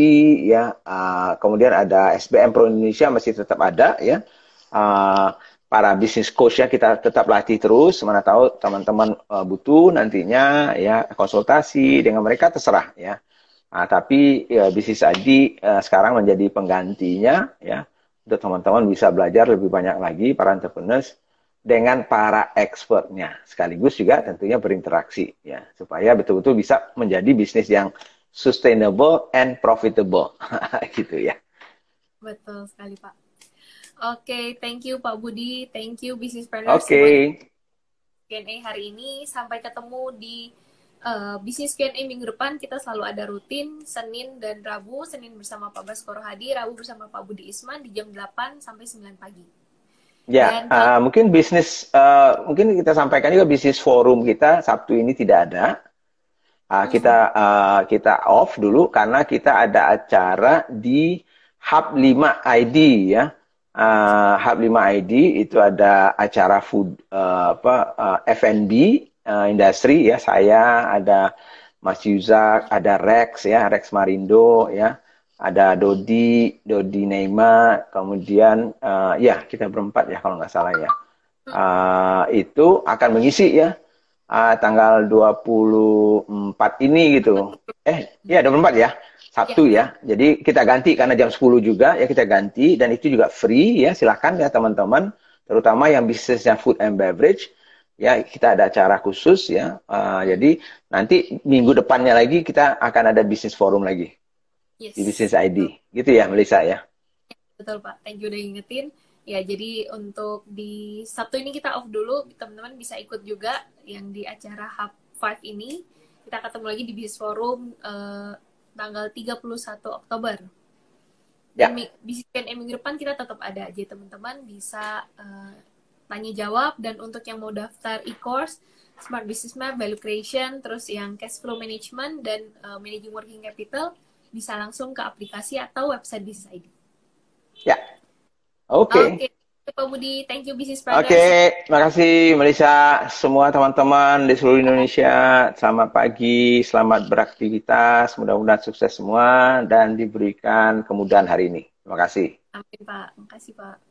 ya, uh, kemudian ada SBM Pro Indonesia masih tetap ada ya. Uh, para bisnis coach ya kita tetap latih terus. Mana tahu teman-teman uh, butuh nantinya ya konsultasi dengan mereka terserah ya. Uh, tapi ya, bisnis ID uh, sekarang menjadi penggantinya ya untuk teman-teman bisa belajar lebih banyak lagi para entrepreneurs dengan para expertnya sekaligus juga tentunya berinteraksi ya supaya betul-betul bisa menjadi bisnis yang sustainable and profitable [LAUGHS] gitu ya betul sekali pak oke okay, thank you pak Budi thank you business partner oke okay. Q&A hari ini sampai ketemu di uh, eh, bisnis Q&A minggu depan kita selalu ada rutin Senin dan Rabu Senin bersama Pak Baskoro Hadi Rabu bersama Pak Budi Isman di jam 8 sampai 9 pagi Ya, uh, mungkin bisnis, uh, mungkin kita sampaikan juga bisnis forum kita Sabtu ini tidak ada. Uh, kita uh, kita off dulu karena kita ada acara di Hub 5 ID ya. Uh, Hub 5 ID itu ada acara food uh, apa uh, F&B uh, industri ya. Saya ada Mas Yuzak, ada Rex ya, Rex Marindo ya ada Dodi, Dodi Neima, kemudian uh, ya kita berempat ya kalau nggak salah ya. Uh, itu akan mengisi ya uh, tanggal 24 ini gitu. Eh, ya 24 ya. Sabtu ya. ya. Jadi kita ganti karena jam 10 juga ya kita ganti dan itu juga free ya. silahkan ya teman-teman, terutama yang bisnisnya food and beverage ya kita ada acara khusus ya. Uh, jadi nanti minggu depannya lagi kita akan ada bisnis forum lagi yes. di bisnis ID gitu ya Melisa ya betul Pak thank you udah ingetin ya jadi untuk di Sabtu ini kita off dulu teman-teman bisa ikut juga yang di acara Hub 5 ini kita ketemu lagi di Business Forum eh, tanggal 31 Oktober ya. Business Camp minggu depan kita tetap ada aja teman-teman bisa eh, tanya jawab dan untuk yang mau daftar e-course Smart Business Map, Value Creation, terus yang Cash Flow Management dan uh, Managing Working Capital bisa langsung ke aplikasi atau website Business ID. Ya. Oke. Pak Budi, thank you bisnis Oke, okay, kasih Melisa, semua teman-teman di seluruh Indonesia. Selamat pagi, selamat beraktivitas, mudah-mudahan sukses semua dan diberikan kemudahan hari ini. Terima kasih. Amin Pak, terima kasih Pak.